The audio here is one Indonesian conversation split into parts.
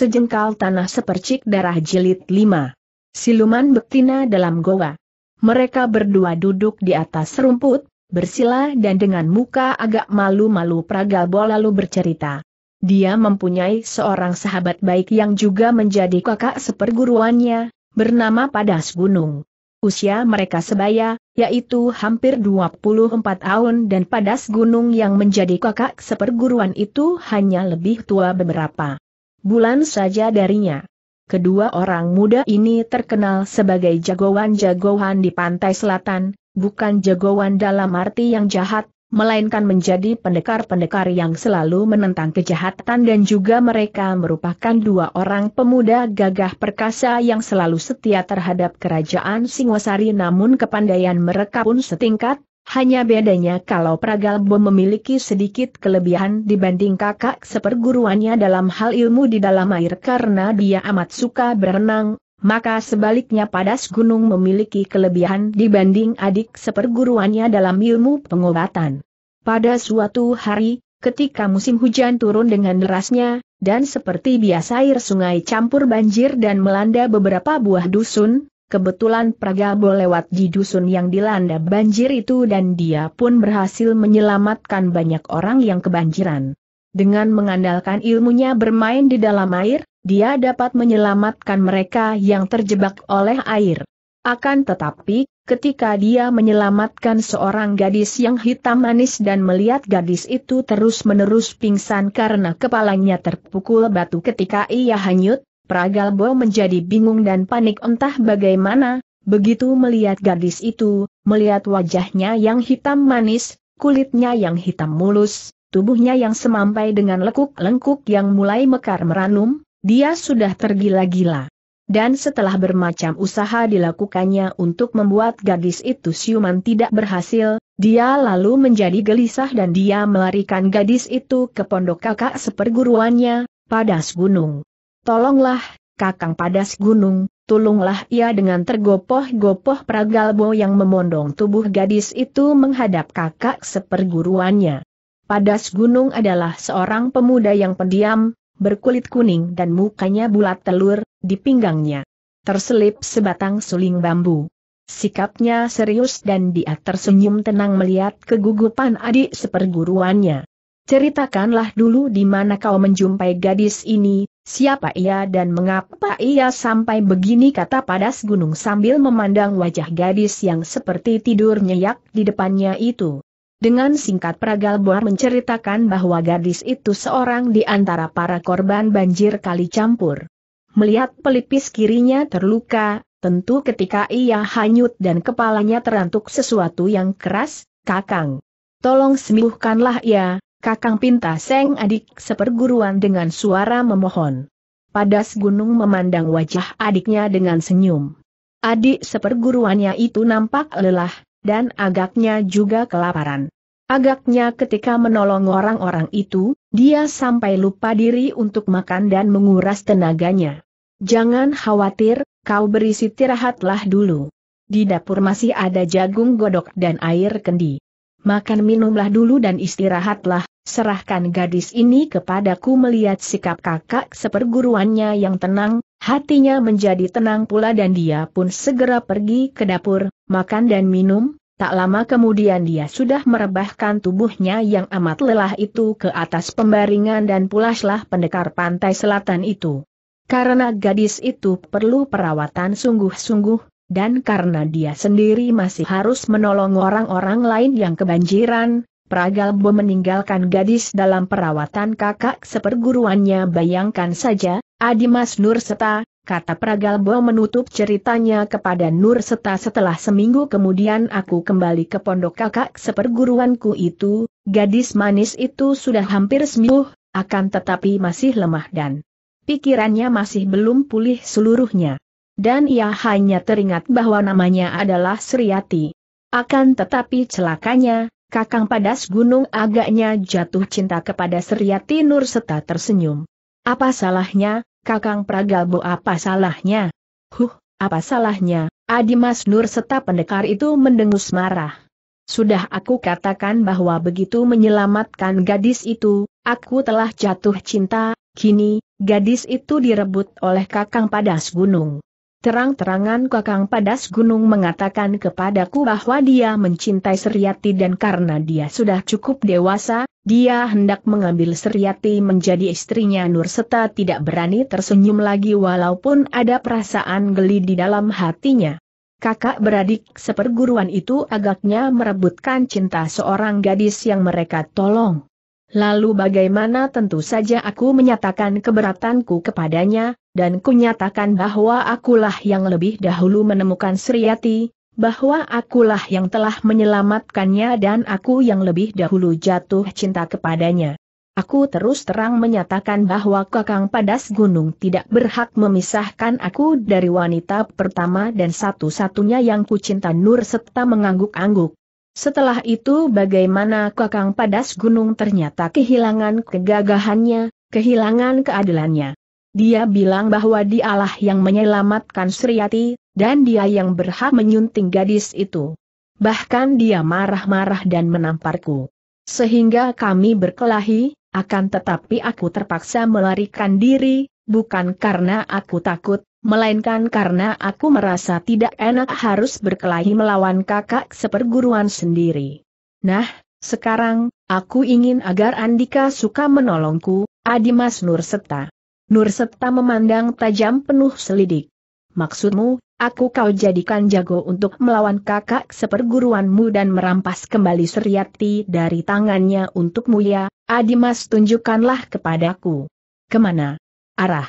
Sejengkal tanah sepercik darah jilid lima. Siluman betina dalam goa. Mereka berdua duduk di atas rumput, bersila dan dengan muka agak malu-malu Pragalbo lalu bercerita. Dia mempunyai seorang sahabat baik yang juga menjadi kakak seperguruannya, bernama Padas Gunung. Usia mereka sebaya, yaitu hampir 24 tahun dan Padas Gunung yang menjadi kakak seperguruan itu hanya lebih tua beberapa bulan saja darinya. Kedua orang muda ini terkenal sebagai jagoan-jagoan di pantai selatan, bukan jagoan dalam arti yang jahat, melainkan menjadi pendekar-pendekar yang selalu menentang kejahatan dan juga mereka merupakan dua orang pemuda gagah perkasa yang selalu setia terhadap kerajaan Singosari namun kepandaian mereka pun setingkat, hanya bedanya kalau Pragalbo memiliki sedikit kelebihan dibanding kakak seperguruannya dalam hal ilmu di dalam air karena dia amat suka berenang, maka sebaliknya Padas Gunung memiliki kelebihan dibanding adik seperguruannya dalam ilmu pengobatan. Pada suatu hari, ketika musim hujan turun dengan derasnya, dan seperti biasa air sungai campur banjir dan melanda beberapa buah dusun, Kebetulan Pragabo lewat di dusun yang dilanda banjir itu dan dia pun berhasil menyelamatkan banyak orang yang kebanjiran. Dengan mengandalkan ilmunya bermain di dalam air, dia dapat menyelamatkan mereka yang terjebak oleh air. Akan tetapi, ketika dia menyelamatkan seorang gadis yang hitam manis dan melihat gadis itu terus-menerus pingsan karena kepalanya terpukul batu ketika ia hanyut, Pragalbo menjadi bingung dan panik entah bagaimana, begitu melihat gadis itu, melihat wajahnya yang hitam manis, kulitnya yang hitam mulus, tubuhnya yang semampai dengan lekuk-lengkuk yang mulai mekar meranum, dia sudah tergila-gila. Dan setelah bermacam usaha dilakukannya untuk membuat gadis itu siuman tidak berhasil, dia lalu menjadi gelisah dan dia melarikan gadis itu ke pondok kakak seperguruannya, padas gunung. Tolonglah, Kakang Padas Gunung, tulunglah ia dengan tergopoh-gopoh Pragalbo yang memondong tubuh gadis itu menghadap kakak seperguruannya. Padas Gunung adalah seorang pemuda yang pendiam, berkulit kuning dan mukanya bulat telur, di pinggangnya. Terselip sebatang suling bambu. Sikapnya serius dan dia tersenyum tenang melihat kegugupan adik seperguruannya. Ceritakanlah dulu di mana kau menjumpai gadis ini, Siapa ia dan mengapa ia sampai begini kata padas gunung sambil memandang wajah gadis yang seperti tidur nyenyak di depannya itu. Dengan singkat Pragal Boar menceritakan bahwa gadis itu seorang di antara para korban banjir kali campur. Melihat pelipis kirinya terluka, tentu ketika ia hanyut dan kepalanya terantuk sesuatu yang keras, Kakang. Tolong sembuhkanlah ia, ya. Kakang pinta Seng adik seperguruan dengan suara memohon. Padas gunung memandang wajah adiknya dengan senyum. Adik seperguruannya itu nampak lelah, dan agaknya juga kelaparan. Agaknya ketika menolong orang-orang itu, dia sampai lupa diri untuk makan dan menguras tenaganya. Jangan khawatir, kau berisi tirahatlah dulu. Di dapur masih ada jagung godok dan air kendi makan minumlah dulu dan istirahatlah, serahkan gadis ini kepadaku melihat sikap kakak seperguruannya yang tenang, hatinya menjadi tenang pula dan dia pun segera pergi ke dapur, makan dan minum, tak lama kemudian dia sudah merebahkan tubuhnya yang amat lelah itu ke atas pembaringan dan pulaslah pendekar pantai selatan itu. Karena gadis itu perlu perawatan sungguh-sungguh, dan karena dia sendiri masih harus menolong orang-orang lain yang kebanjiran, Pragalbo meninggalkan gadis dalam perawatan kakak seperguruannya bayangkan saja, Adimas Nur Seta, kata Pragalbo menutup ceritanya kepada Nur setelah seminggu kemudian aku kembali ke pondok kakak seperguruanku itu, gadis manis itu sudah hampir sembuh, akan tetapi masih lemah dan pikirannya masih belum pulih seluruhnya dan ia hanya teringat bahwa namanya adalah Sriati. Akan tetapi celakanya, Kakang Padas Gunung agaknya jatuh cinta kepada Sriati Nur serta tersenyum. Apa salahnya, Kakang Pragabo apa salahnya? Huh, apa salahnya? Adimas Nur serta pendekar itu mendengus marah. Sudah aku katakan bahwa begitu menyelamatkan gadis itu, aku telah jatuh cinta, kini, gadis itu direbut oleh kakang padas gunung. Terang-terangan Kakang Padas Gunung mengatakan kepadaku bahwa dia mencintai Seriati dan karena dia sudah cukup dewasa, dia hendak mengambil Seriati menjadi istrinya Nur Seta tidak berani tersenyum lagi walaupun ada perasaan geli di dalam hatinya. Kakak beradik seperguruan itu agaknya merebutkan cinta seorang gadis yang mereka tolong. Lalu bagaimana tentu saja aku menyatakan keberatanku kepadanya, dan kunyatakan bahwa akulah yang lebih dahulu menemukan Sriyati, bahwa akulah yang telah menyelamatkannya dan aku yang lebih dahulu jatuh cinta kepadanya. Aku terus terang menyatakan bahwa Kakang Padas Gunung tidak berhak memisahkan aku dari wanita pertama dan satu-satunya yang kucinta Nur serta mengangguk-angguk. Setelah itu bagaimana Kakang Padas Gunung ternyata kehilangan kegagahannya, kehilangan keadilannya. Dia bilang bahwa dialah yang menyelamatkan Sriati, dan dia yang berhak menyunting gadis itu. Bahkan dia marah-marah dan menamparku. Sehingga kami berkelahi, akan tetapi aku terpaksa melarikan diri, bukan karena aku takut, melainkan karena aku merasa tidak enak harus berkelahi melawan kakak seperguruan sendiri. Nah, sekarang, aku ingin agar Andika suka menolongku, Adimas Nurseta. Nurseta memandang tajam penuh selidik. Maksudmu, aku kau jadikan jago untuk melawan kakak seperguruanmu dan merampas kembali Suryati dari tangannya untukmu ya, Adimas tunjukkanlah kepadaku. Kemana? Arah.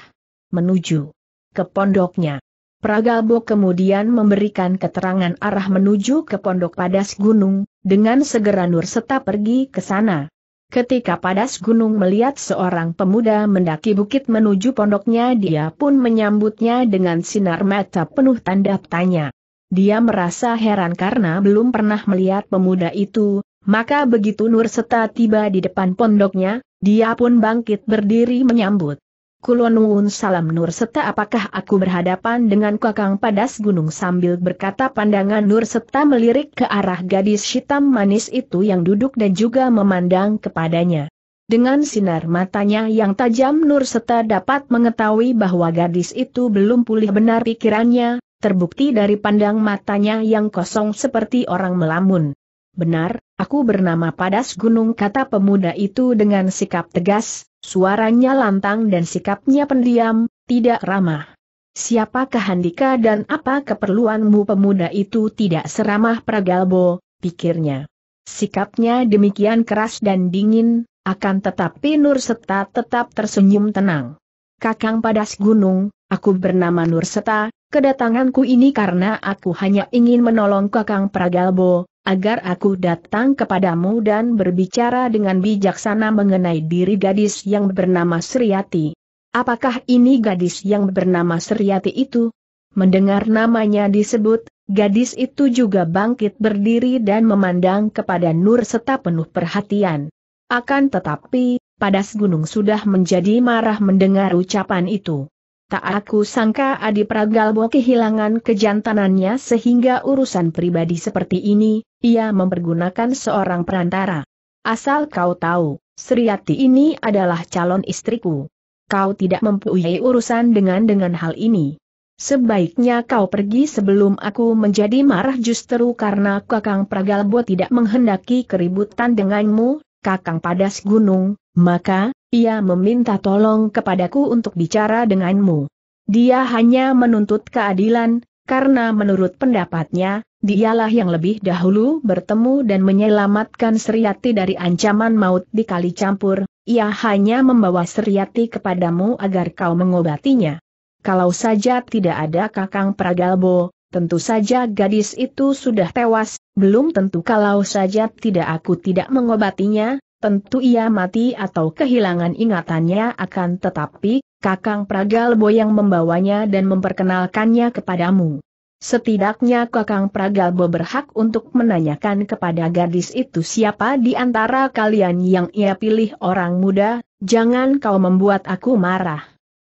Menuju ke pondoknya. Pragabo kemudian memberikan keterangan arah menuju ke pondok Padas Gunung, dengan segera Nur Seta pergi ke sana. Ketika Padas Gunung melihat seorang pemuda mendaki bukit menuju pondoknya dia pun menyambutnya dengan sinar mata penuh tanda tanya. Dia merasa heran karena belum pernah melihat pemuda itu, maka begitu Nur Seta tiba di depan pondoknya, dia pun bangkit berdiri menyambut. Kulonwun salam Nur apakah aku berhadapan dengan kakang padas gunung sambil berkata pandangan Nur Serta melirik ke arah gadis hitam manis itu yang duduk dan juga memandang kepadanya. Dengan sinar matanya yang tajam Nur Serta dapat mengetahui bahwa gadis itu belum pulih benar pikirannya, terbukti dari pandang matanya yang kosong seperti orang melamun. Benar, aku bernama Padas Gunung kata pemuda itu dengan sikap tegas, Suaranya lantang dan sikapnya pendiam, tidak ramah. Siapakah Handika dan apa keperluanmu pemuda itu tidak seramah Pragalbo, pikirnya. Sikapnya demikian keras dan dingin, akan tetapi Nurseta tetap tersenyum tenang. Kakang Padas Gunung, aku bernama Nurseta. kedatanganku ini karena aku hanya ingin menolong Kakang Pragalbo, agar aku datang kepadamu dan berbicara dengan bijaksana mengenai diri gadis yang bernama Sriati. Apakah ini gadis yang bernama Sriati itu? Mendengar namanya disebut, gadis itu juga bangkit berdiri dan memandang kepada Nur serta penuh perhatian. Akan tetapi, padas gunung sudah menjadi marah mendengar ucapan itu. Tak aku sangka Adi Pragalbo kehilangan kejantanannya sehingga urusan pribadi seperti ini, ia mempergunakan seorang perantara. Asal kau tahu, Sriyati ini adalah calon istriku. Kau tidak mempunyai urusan dengan dengan hal ini. Sebaiknya kau pergi sebelum aku menjadi marah justru karena Kakang Pragalbo tidak menghendaki keributan denganmu, Kakang Padas Gunung, maka, ia meminta tolong kepadaku untuk bicara denganmu. Dia hanya menuntut keadilan, karena menurut pendapatnya, dialah yang lebih dahulu bertemu dan menyelamatkan Seriati dari ancaman maut di kali campur, ia hanya membawa Seriati kepadamu agar kau mengobatinya. Kalau saja tidak ada Kakang Pragalbo, tentu saja gadis itu sudah tewas, belum tentu kalau saja tidak aku tidak mengobatinya, tentu ia mati atau kehilangan ingatannya akan tetapi, Kakang Pragalbo yang membawanya dan memperkenalkannya kepadamu. Setidaknya Kakang Pragal Bo berhak untuk menanyakan kepada gadis itu siapa di antara kalian yang ia pilih orang muda, jangan kau membuat aku marah.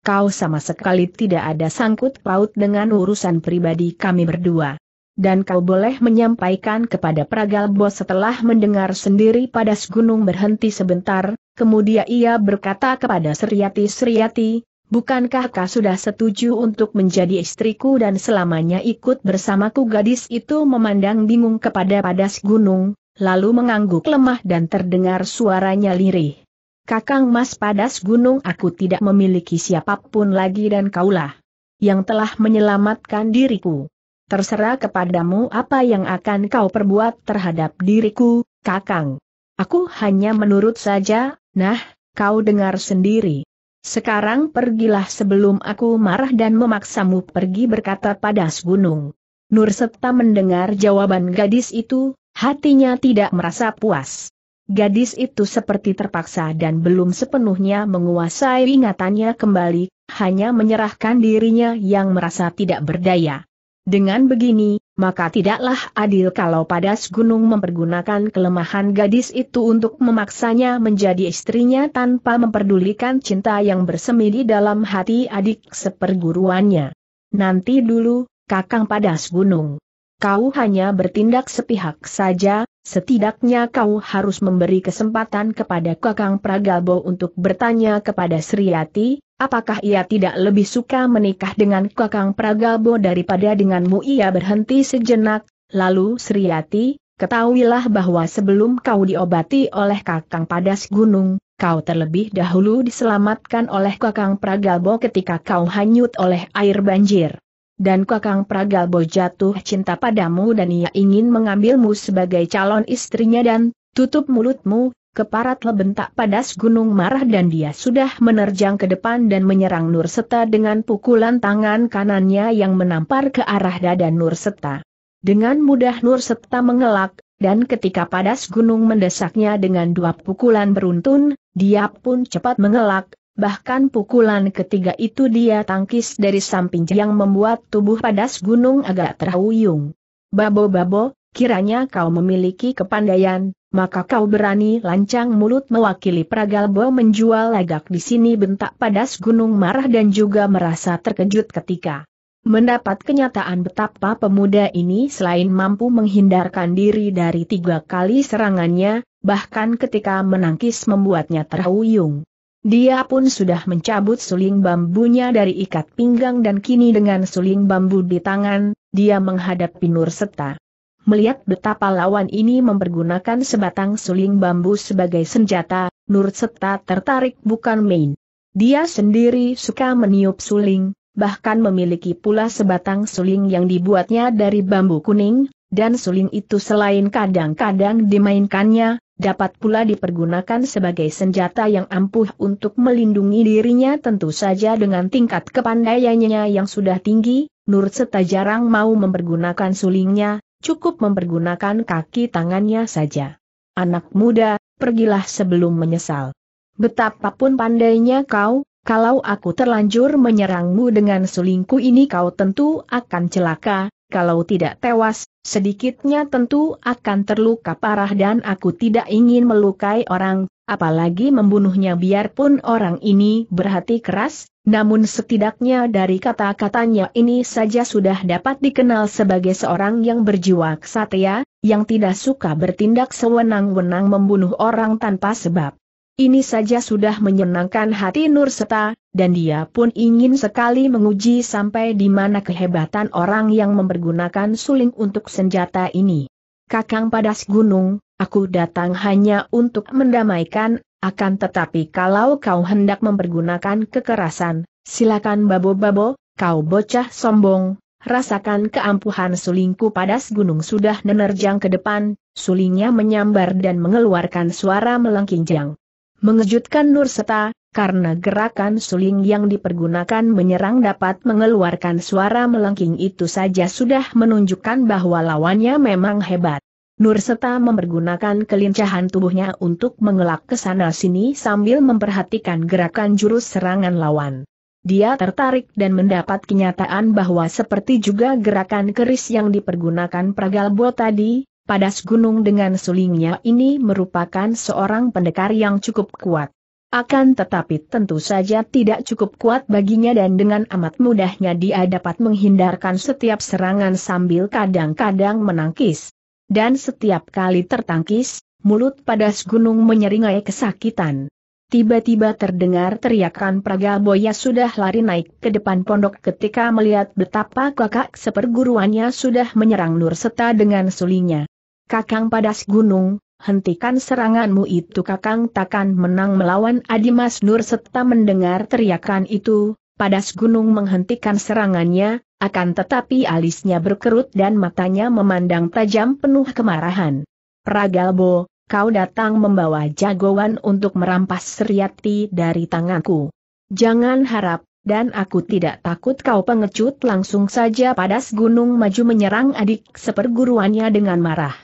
Kau sama sekali tidak ada sangkut paut dengan urusan pribadi kami berdua dan kau boleh menyampaikan kepada Pragal Bos setelah mendengar sendiri pada Gunung berhenti sebentar, kemudian ia berkata kepada Seriati Seriati, bukankah kau sudah setuju untuk menjadi istriku dan selamanya ikut bersamaku gadis itu memandang bingung kepada Padas Gunung, lalu mengangguk lemah dan terdengar suaranya lirih. Kakang Mas Padas Gunung aku tidak memiliki siapapun lagi dan kaulah yang telah menyelamatkan diriku terserah kepadamu apa yang akan kau perbuat terhadap diriku, Kakang. Aku hanya menurut saja, nah, kau dengar sendiri. Sekarang pergilah sebelum aku marah dan memaksamu pergi berkata pada gunung. Nur Septa mendengar jawaban gadis itu, hatinya tidak merasa puas. Gadis itu seperti terpaksa dan belum sepenuhnya menguasai ingatannya kembali, hanya menyerahkan dirinya yang merasa tidak berdaya. Dengan begini, maka tidaklah adil kalau Padas Gunung mempergunakan kelemahan gadis itu untuk memaksanya menjadi istrinya tanpa memperdulikan cinta yang bersemi di dalam hati adik seperguruannya. Nanti dulu, Kakang Padas Gunung. Kau hanya bertindak sepihak saja, Setidaknya kau harus memberi kesempatan kepada Kakang Pragabo untuk bertanya kepada Sriati, apakah ia tidak lebih suka menikah dengan Kakang Pragabo daripada denganmu ia berhenti sejenak, lalu Sriati, ketahuilah bahwa sebelum kau diobati oleh Kakang Padas Gunung, kau terlebih dahulu diselamatkan oleh Kakang Pragabo ketika kau hanyut oleh air banjir dan Kakang Pragalbo jatuh cinta padamu dan ia ingin mengambilmu sebagai calon istrinya dan, tutup mulutmu, keparat lebentak padas gunung marah dan dia sudah menerjang ke depan dan menyerang Nurseta dengan pukulan tangan kanannya yang menampar ke arah dada Nurseta. Dengan mudah Nurseta mengelak, dan ketika padas gunung mendesaknya dengan dua pukulan beruntun, dia pun cepat mengelak, Bahkan pukulan ketiga itu dia tangkis dari samping yang membuat tubuh padas gunung agak terhuyung. Babo-babo, kiranya kau memiliki kepandaian, maka kau berani lancang mulut mewakili Pragalbo menjual lagak di sini bentak padas gunung marah dan juga merasa terkejut ketika mendapat kenyataan betapa pemuda ini selain mampu menghindarkan diri dari tiga kali serangannya, bahkan ketika menangkis membuatnya terhuyung. Dia pun sudah mencabut suling bambunya dari ikat pinggang dan kini dengan suling bambu di tangan, dia menghadapi Nur Seta. Melihat betapa lawan ini mempergunakan sebatang suling bambu sebagai senjata, Nur Seta tertarik bukan main. Dia sendiri suka meniup suling, bahkan memiliki pula sebatang suling yang dibuatnya dari bambu kuning, dan suling itu selain kadang-kadang dimainkannya, dapat pula dipergunakan sebagai senjata yang ampuh untuk melindungi dirinya tentu saja dengan tingkat kepandaiannya yang sudah tinggi, Nur Seta jarang mau mempergunakan sulingnya, cukup mempergunakan kaki tangannya saja. Anak muda, pergilah sebelum menyesal. Betapapun pandainya kau, kalau aku terlanjur menyerangmu dengan sulingku ini kau tentu akan celaka, kalau tidak tewas, sedikitnya tentu akan terluka parah dan aku tidak ingin melukai orang, apalagi membunuhnya biarpun orang ini berhati keras, namun setidaknya dari kata-katanya ini saja sudah dapat dikenal sebagai seorang yang berjiwa kesatria, yang tidak suka bertindak sewenang-wenang membunuh orang tanpa sebab. Ini saja sudah menyenangkan hati Nur Seta, dan dia pun ingin sekali menguji sampai di mana kehebatan orang yang mempergunakan suling untuk senjata ini. Kakang Padas Gunung, aku datang hanya untuk mendamaikan, akan tetapi kalau kau hendak mempergunakan kekerasan, silakan babo-babo, kau bocah sombong, rasakan keampuhan sulingku Padas Gunung sudah menerjang ke depan, sulingnya menyambar dan mengeluarkan suara melengkingjang. Mengejutkan Nurseta, karena gerakan suling yang dipergunakan menyerang dapat mengeluarkan suara melengking itu saja sudah menunjukkan bahwa lawannya memang hebat. Nurseta mempergunakan kelincahan tubuhnya untuk mengelak ke sana-sini sambil memperhatikan gerakan jurus serangan lawan. Dia tertarik dan mendapat kenyataan bahwa seperti juga gerakan keris yang dipergunakan Pragalbo tadi, Padas Gunung dengan sulingnya ini merupakan seorang pendekar yang cukup kuat. Akan tetapi tentu saja tidak cukup kuat baginya dan dengan amat mudahnya dia dapat menghindarkan setiap serangan sambil kadang-kadang menangkis. Dan setiap kali tertangkis, mulut padas gunung menyeringai kesakitan. Tiba-tiba terdengar teriakan Boya sudah lari naik ke depan pondok ketika melihat betapa kakak seperguruannya sudah menyerang Nur Seta dengan sulingnya. Kakang Padas Gunung, hentikan seranganmu itu Kakang takkan menang melawan Adi Mas Nur serta mendengar teriakan itu, Padas Gunung menghentikan serangannya, akan tetapi alisnya berkerut dan matanya memandang tajam penuh kemarahan. Pragalbo, kau datang membawa jagoan untuk merampas Seriati dari tanganku. Jangan harap, dan aku tidak takut kau pengecut langsung saja Padas Gunung maju menyerang adik seperguruannya dengan marah.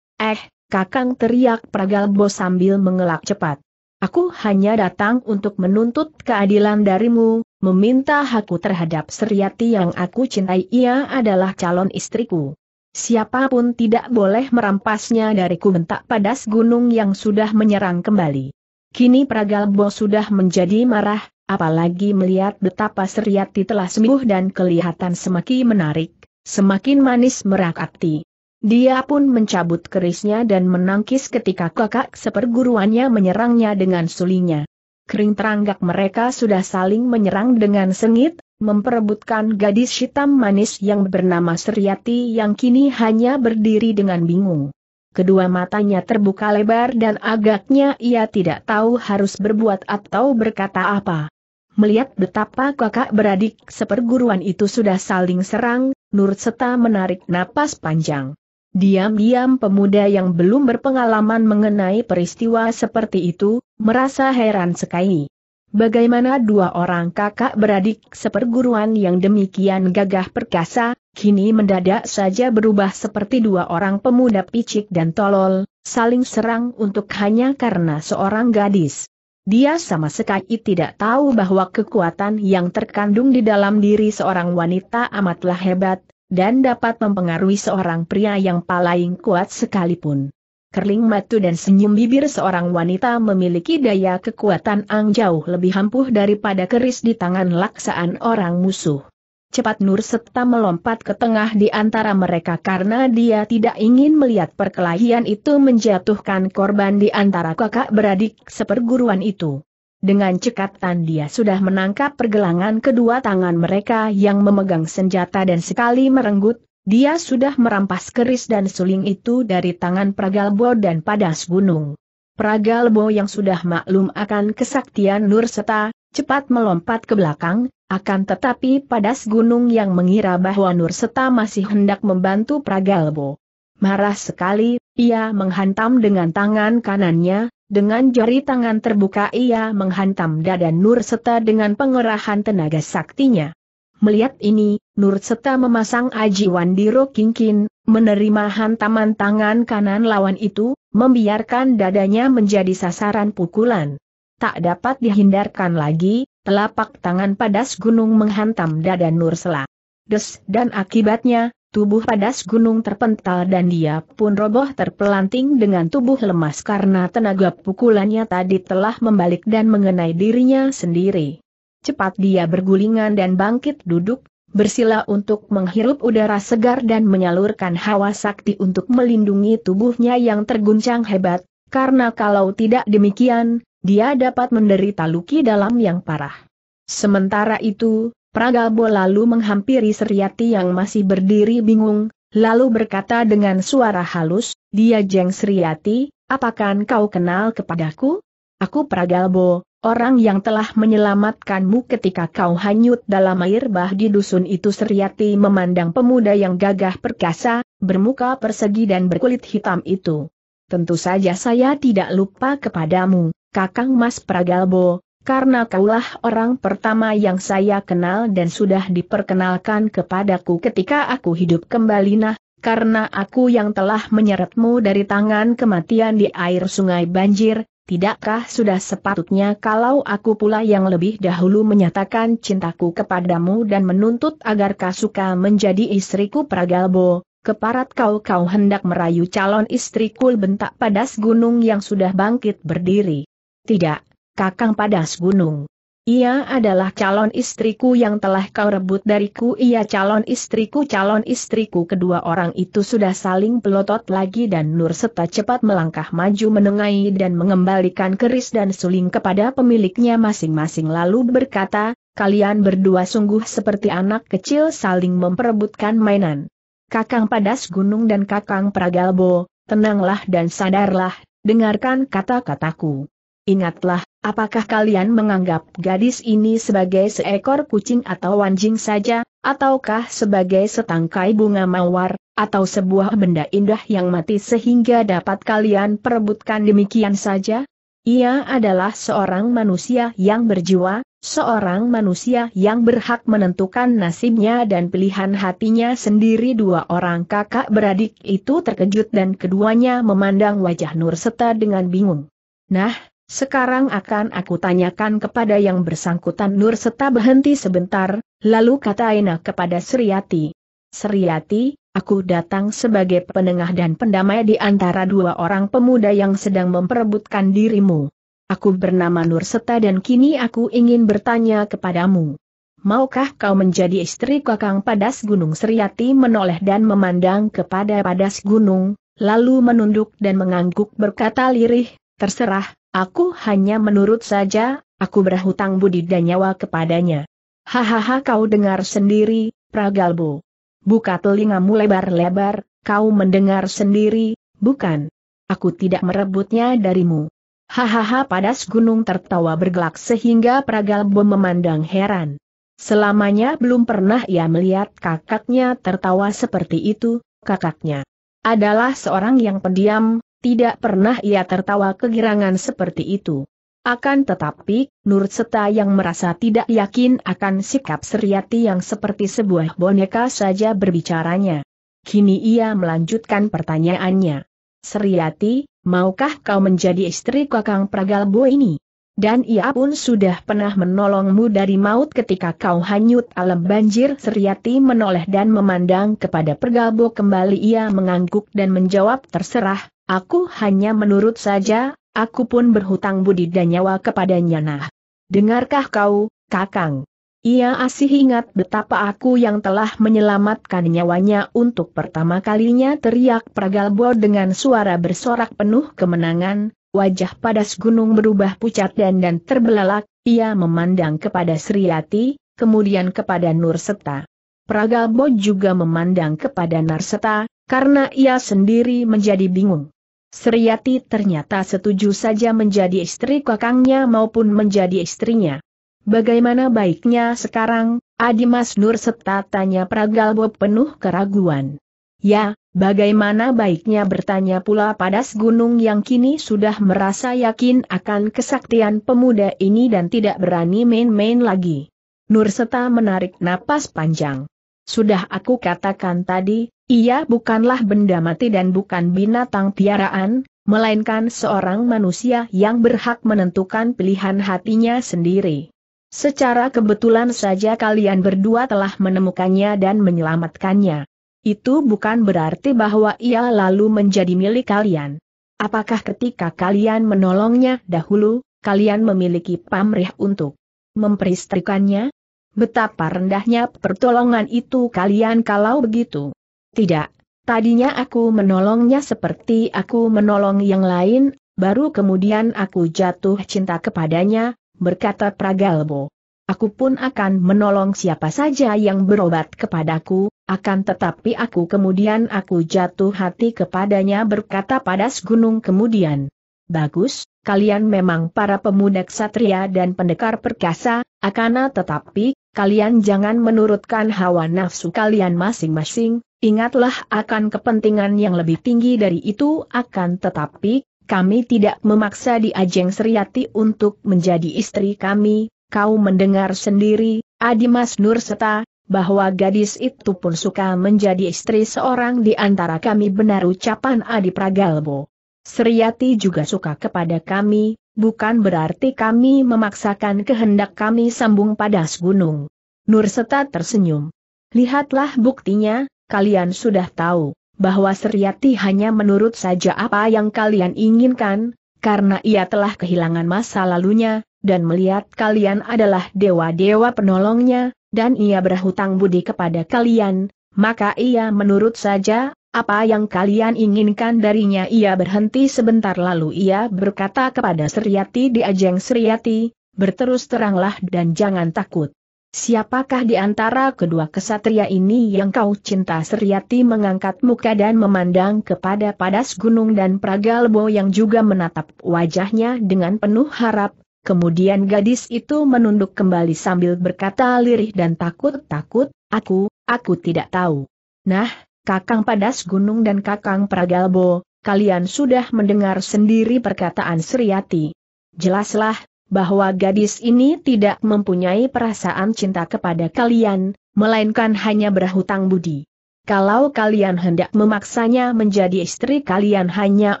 Eh, kakang teriak Pragalbo sambil mengelak cepat. Aku hanya datang untuk menuntut keadilan darimu, meminta hakku terhadap Seriati yang aku cintai ia adalah calon istriku. Siapapun tidak boleh merampasnya dariku bentak padas gunung yang sudah menyerang kembali. Kini Pragalbo sudah menjadi marah, apalagi melihat betapa Seriati telah sembuh dan kelihatan semakin menarik, semakin manis merakati. Dia pun mencabut kerisnya dan menangkis ketika kakak seperguruannya menyerangnya dengan sulinya. Kering teranggak mereka sudah saling menyerang dengan sengit, memperebutkan gadis hitam manis yang bernama Seriati yang kini hanya berdiri dengan bingung. Kedua matanya terbuka lebar dan agaknya ia tidak tahu harus berbuat atau berkata apa. Melihat betapa kakak beradik seperguruan itu sudah saling serang, Nur Seta menarik napas panjang. Diam-diam pemuda yang belum berpengalaman mengenai peristiwa seperti itu, merasa heran sekali. Bagaimana dua orang kakak beradik seperguruan yang demikian gagah perkasa, kini mendadak saja berubah seperti dua orang pemuda picik dan tolol, saling serang untuk hanya karena seorang gadis. Dia sama sekali tidak tahu bahwa kekuatan yang terkandung di dalam diri seorang wanita amatlah hebat, dan dapat mempengaruhi seorang pria yang paling kuat sekalipun. Kerling matu dan senyum bibir seorang wanita memiliki daya kekuatan ang jauh lebih ampuh daripada keris di tangan laksaan orang musuh. Cepat Nur serta melompat ke tengah di antara mereka karena dia tidak ingin melihat perkelahian itu menjatuhkan korban di antara kakak beradik seperguruan itu. Dengan cekatan dia sudah menangkap pergelangan kedua tangan mereka yang memegang senjata dan sekali merenggut, dia sudah merampas keris dan suling itu dari tangan Pragalbo dan Padas Gunung. Pragalbo yang sudah maklum akan kesaktian Nur Seta, cepat melompat ke belakang, akan tetapi Padas Gunung yang mengira bahwa Nur Seta masih hendak membantu Pragalbo. Marah sekali, ia menghantam dengan tangan kanannya, dengan jari tangan terbuka ia menghantam dada Nur Seta dengan pengerahan tenaga saktinya. Melihat ini, Nur Seta memasang Aji Wandiro Kingkin, menerima hantaman tangan kanan lawan itu, membiarkan dadanya menjadi sasaran pukulan. Tak dapat dihindarkan lagi, telapak tangan padas gunung menghantam dada Nur Sela. Des dan akibatnya, Tubuh padas gunung terpental dan dia pun roboh terpelanting dengan tubuh lemas karena tenaga pukulannya tadi telah membalik dan mengenai dirinya sendiri. Cepat dia bergulingan dan bangkit duduk, bersila untuk menghirup udara segar dan menyalurkan hawa sakti untuk melindungi tubuhnya yang terguncang hebat, karena kalau tidak demikian, dia dapat menderita luki dalam yang parah. Sementara itu, Pragabo lalu menghampiri Seriati yang masih berdiri bingung, lalu berkata dengan suara halus, Dia Jeng Seriati, apakah kau kenal kepadaku? Aku Pragabo, orang yang telah menyelamatkanmu ketika kau hanyut dalam air bah di dusun itu Seriati memandang pemuda yang gagah perkasa, bermuka persegi dan berkulit hitam itu. Tentu saja saya tidak lupa kepadamu, Kakang Mas Pragalbo, karena kaulah orang pertama yang saya kenal dan sudah diperkenalkan kepadaku ketika aku hidup kembali nah, karena aku yang telah menyeretmu dari tangan kematian di air sungai banjir, tidakkah sudah sepatutnya kalau aku pula yang lebih dahulu menyatakan cintaku kepadamu dan menuntut agar kau suka menjadi istriku Pragalbo, keparat kau-kau hendak merayu calon istriku bentak padas gunung yang sudah bangkit berdiri. Tidak, Kakang Padas Gunung. Ia adalah calon istriku yang telah kau rebut dariku Ia calon istriku calon istriku Kedua orang itu sudah saling pelotot lagi dan Nur serta cepat melangkah maju menengahi dan mengembalikan keris dan suling kepada pemiliknya masing-masing Lalu berkata, kalian berdua sungguh seperti anak kecil saling memperebutkan mainan Kakang Padas Gunung dan Kakang Pragalbo, tenanglah dan sadarlah, dengarkan kata-kataku Ingatlah, apakah kalian menganggap gadis ini sebagai seekor kucing atau anjing saja, ataukah sebagai setangkai bunga mawar, atau sebuah benda indah yang mati sehingga dapat kalian perebutkan demikian saja? Ia adalah seorang manusia yang berjiwa, seorang manusia yang berhak menentukan nasibnya dan pilihan hatinya sendiri dua orang kakak beradik itu terkejut dan keduanya memandang wajah Nurseta dengan bingung. Nah, sekarang akan aku tanyakan kepada yang bersangkutan Nur Seta berhenti sebentar, lalu kata Aina kepada Seriati. Seriati, aku datang sebagai penengah dan pendamai di antara dua orang pemuda yang sedang memperebutkan dirimu. Aku bernama Nur Seta dan kini aku ingin bertanya kepadamu. Maukah kau menjadi istri kakang Padas Gunung Seriati menoleh dan memandang kepada Padas Gunung, lalu menunduk dan mengangguk berkata lirih, terserah, Aku hanya menurut saja, aku berhutang budi dan nyawa kepadanya. Hahaha kau dengar sendiri, Pragalbo. Buka telingamu lebar-lebar, kau mendengar sendiri, bukan? Aku tidak merebutnya darimu. Hahaha padas gunung tertawa bergelak sehingga Pragalbo memandang heran. Selamanya belum pernah ia melihat kakaknya tertawa seperti itu, kakaknya adalah seorang yang pendiam, tidak pernah ia tertawa kegirangan seperti itu. Akan tetapi, Nur Seta yang merasa tidak yakin akan sikap Seriati yang seperti sebuah boneka saja berbicaranya. Kini ia melanjutkan pertanyaannya. Seriati, maukah kau menjadi istri kakang Pragalbo ini? Dan ia pun sudah pernah menolongmu dari maut ketika kau hanyut alam banjir Seriati menoleh dan memandang kepada pergabo kembali ia mengangguk dan menjawab terserah, aku hanya menurut saja, aku pun berhutang budi dan nyawa kepadanya nah. Dengarkah kau, kakang? Ia asih ingat betapa aku yang telah menyelamatkan nyawanya untuk pertama kalinya teriak Pragalbo dengan suara bersorak penuh kemenangan, wajah padas gunung berubah pucat dan dan terbelalak, ia memandang kepada Sriati, kemudian kepada Nurseta. Pragalbo juga memandang kepada Narseta, karena ia sendiri menjadi bingung. Sriati ternyata setuju saja menjadi istri kakangnya maupun menjadi istrinya. Bagaimana baiknya sekarang, Adimas Nur tanya Pragalbo penuh keraguan. Ya, Bagaimana baiknya bertanya pula pada gunung yang kini sudah merasa yakin akan kesaktian pemuda ini dan tidak berani main-main lagi. Nurseta menarik napas panjang. Sudah aku katakan tadi, ia bukanlah benda mati dan bukan binatang piaraan, melainkan seorang manusia yang berhak menentukan pilihan hatinya sendiri. Secara kebetulan saja kalian berdua telah menemukannya dan menyelamatkannya itu bukan berarti bahwa ia lalu menjadi milik kalian. Apakah ketika kalian menolongnya dahulu, kalian memiliki pamrih untuk memperistrikannya? Betapa rendahnya pertolongan itu kalian kalau begitu. Tidak, tadinya aku menolongnya seperti aku menolong yang lain, baru kemudian aku jatuh cinta kepadanya, berkata Pragalbo. Aku pun akan menolong siapa saja yang berobat kepadaku, akan tetapi aku kemudian aku jatuh hati kepadanya berkata pada gunung kemudian. Bagus, kalian memang para pemuda ksatria dan pendekar perkasa, akana tetapi, kalian jangan menurutkan hawa nafsu kalian masing-masing, ingatlah akan kepentingan yang lebih tinggi dari itu akan tetapi, kami tidak memaksa di Ajeng Seriati untuk menjadi istri kami, kau mendengar sendiri, Adimas Nurseta, bahwa gadis itu pun suka menjadi istri seorang di antara kami benar ucapan Adi Pragalbo. Seriati juga suka kepada kami, bukan berarti kami memaksakan kehendak kami sambung pada gunung. Nurseta tersenyum. Lihatlah buktinya, kalian sudah tahu, bahwa Seriati hanya menurut saja apa yang kalian inginkan, karena ia telah kehilangan masa lalunya, dan melihat kalian adalah dewa-dewa penolongnya, dan ia berhutang budi kepada kalian, maka ia menurut saja, apa yang kalian inginkan darinya ia berhenti sebentar lalu ia berkata kepada Seriati di Ajeng Seriati, berterus teranglah dan jangan takut. Siapakah di antara kedua kesatria ini yang kau cinta? Seriati mengangkat muka dan memandang kepada Padas Gunung dan Pragalbo yang juga menatap wajahnya dengan penuh harap, Kemudian gadis itu menunduk kembali sambil berkata lirih dan takut-takut, aku, aku tidak tahu. Nah, Kakang Padas Gunung dan Kakang Pragalbo, kalian sudah mendengar sendiri perkataan Sriati. Jelaslah, bahwa gadis ini tidak mempunyai perasaan cinta kepada kalian, melainkan hanya berhutang budi. Kalau kalian hendak memaksanya menjadi istri kalian hanya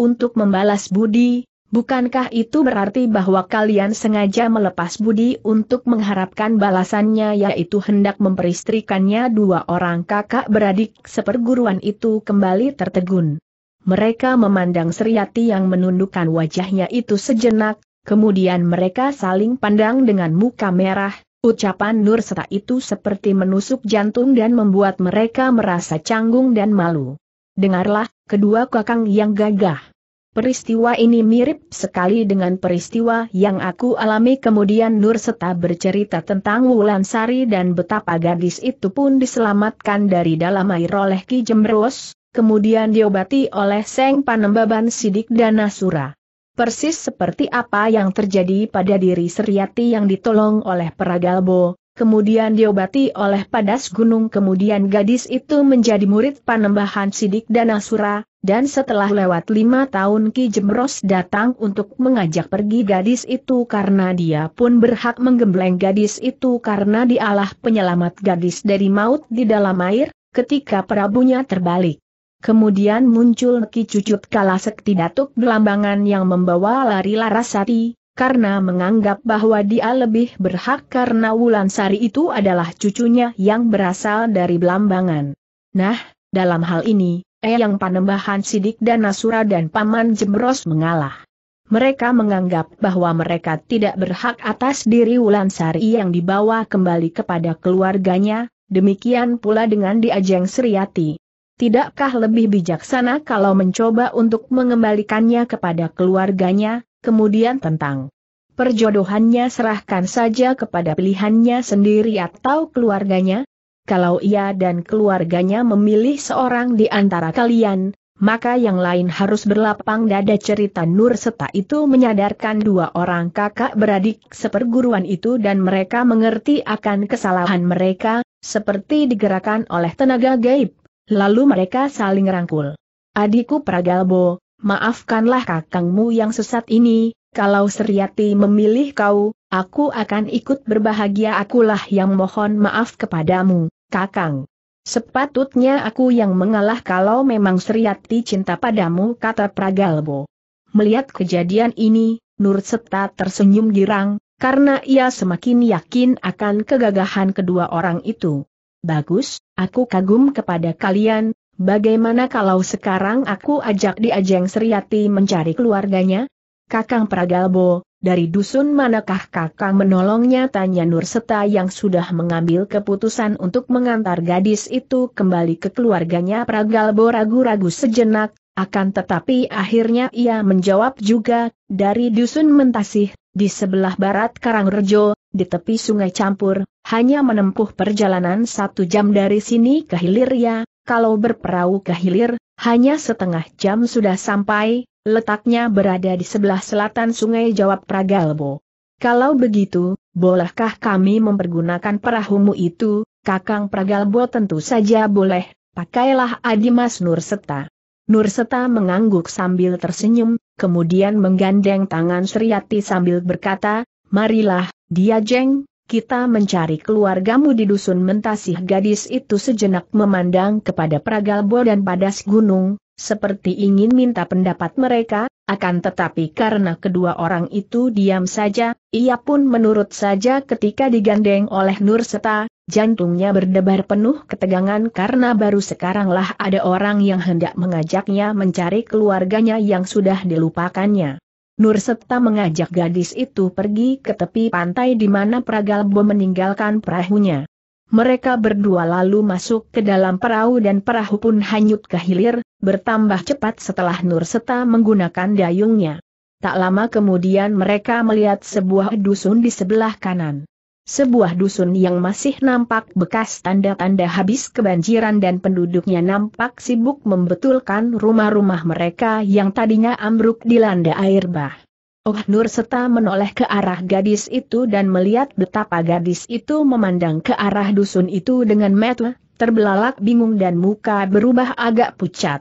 untuk membalas budi, Bukankah itu berarti bahwa kalian sengaja melepas budi untuk mengharapkan balasannya yaitu hendak memperistrikannya dua orang kakak beradik seperguruan itu kembali tertegun. Mereka memandang Seriati yang menundukkan wajahnya itu sejenak, kemudian mereka saling pandang dengan muka merah, ucapan Nur Seta itu seperti menusuk jantung dan membuat mereka merasa canggung dan malu. Dengarlah, kedua kakang yang gagah. Peristiwa ini mirip sekali dengan peristiwa yang aku alami kemudian Nur Seta bercerita tentang Wulan Sari dan betapa gadis itu pun diselamatkan dari dalam air oleh Ki Jemros, kemudian diobati oleh Seng Panembaban Sidik dan Nasura. Persis seperti apa yang terjadi pada diri Seriati yang ditolong oleh Peragalbo, kemudian diobati oleh Padas Gunung kemudian gadis itu menjadi murid Panembahan Sidik dan Nasura, dan setelah lewat lima tahun Ki Jemros datang untuk mengajak pergi gadis itu karena dia pun berhak menggembleng gadis itu karena dialah penyelamat gadis dari maut di dalam air, ketika perabunya terbalik. Kemudian muncul Ki Cucut Kalasekti Datuk Belambangan yang membawa lari Larasati, karena menganggap bahwa dia lebih berhak karena Wulan Sari itu adalah cucunya yang berasal dari Belambangan. Nah, dalam hal ini, Eyang Panembahan Sidik dan Nasura dan Paman Jembros mengalah. Mereka menganggap bahwa mereka tidak berhak atas diri Wulansari yang dibawa kembali kepada keluarganya, demikian pula dengan Diajeng Suryati. Tidakkah lebih bijaksana kalau mencoba untuk mengembalikannya kepada keluarganya, kemudian tentang perjodohannya serahkan saja kepada pilihannya sendiri atau keluarganya? kalau ia dan keluarganya memilih seorang di antara kalian, maka yang lain harus berlapang dada cerita Nur Seta itu menyadarkan dua orang kakak beradik seperguruan itu dan mereka mengerti akan kesalahan mereka, seperti digerakkan oleh tenaga gaib. Lalu mereka saling rangkul. Adikku Pragalbo, maafkanlah kakangmu yang sesat ini, kalau Seriati memilih kau, Aku akan ikut berbahagia akulah yang mohon maaf kepadamu, kakang. Sepatutnya aku yang mengalah kalau memang seriati cinta padamu kata Pragalbo. Melihat kejadian ini, Nur Seta tersenyum girang, karena ia semakin yakin akan kegagahan kedua orang itu. Bagus, aku kagum kepada kalian, bagaimana kalau sekarang aku ajak diajeng seriati mencari keluarganya? Kakang Pragalbo, dari dusun manakah kakang menolongnya tanya Nurseta yang sudah mengambil keputusan untuk mengantar gadis itu kembali ke keluarganya Pragalbo ragu-ragu sejenak, akan tetapi akhirnya ia menjawab juga, dari dusun Mentasih, di sebelah barat Karangrejo, di tepi sungai campur, hanya menempuh perjalanan satu jam dari sini ke hilir ya, kalau berperahu ke hilir, hanya setengah jam sudah sampai, Letaknya berada di sebelah selatan sungai jawab Pragalbo. Kalau begitu, bolehkah kami mempergunakan perahumu itu, Kakang Pragalbo tentu saja boleh, pakailah Adimas Nurseta. Nurseta mengangguk sambil tersenyum, kemudian menggandeng tangan Sriyati sambil berkata, Marilah, dia jeng, kita mencari keluargamu di dusun mentasih gadis itu sejenak memandang kepada Pragalbo dan Padas Gunung, seperti ingin minta pendapat mereka, akan tetapi karena kedua orang itu diam saja, ia pun menurut saja ketika digandeng oleh Nur Seta, jantungnya berdebar penuh ketegangan karena baru sekaranglah ada orang yang hendak mengajaknya mencari keluarganya yang sudah dilupakannya. Nur Seta mengajak gadis itu pergi ke tepi pantai di mana Pragalbo meninggalkan perahunya. Mereka berdua lalu masuk ke dalam perahu dan perahu pun hanyut ke hilir, bertambah cepat setelah Nur Seta menggunakan dayungnya. Tak lama kemudian mereka melihat sebuah dusun di sebelah kanan. Sebuah dusun yang masih nampak bekas tanda-tanda habis kebanjiran dan penduduknya nampak sibuk membetulkan rumah-rumah mereka yang tadinya ambruk dilanda air bah. Oh Nur Seta menoleh ke arah gadis itu dan melihat betapa gadis itu memandang ke arah dusun itu dengan mata terbelalak bingung dan muka berubah agak pucat.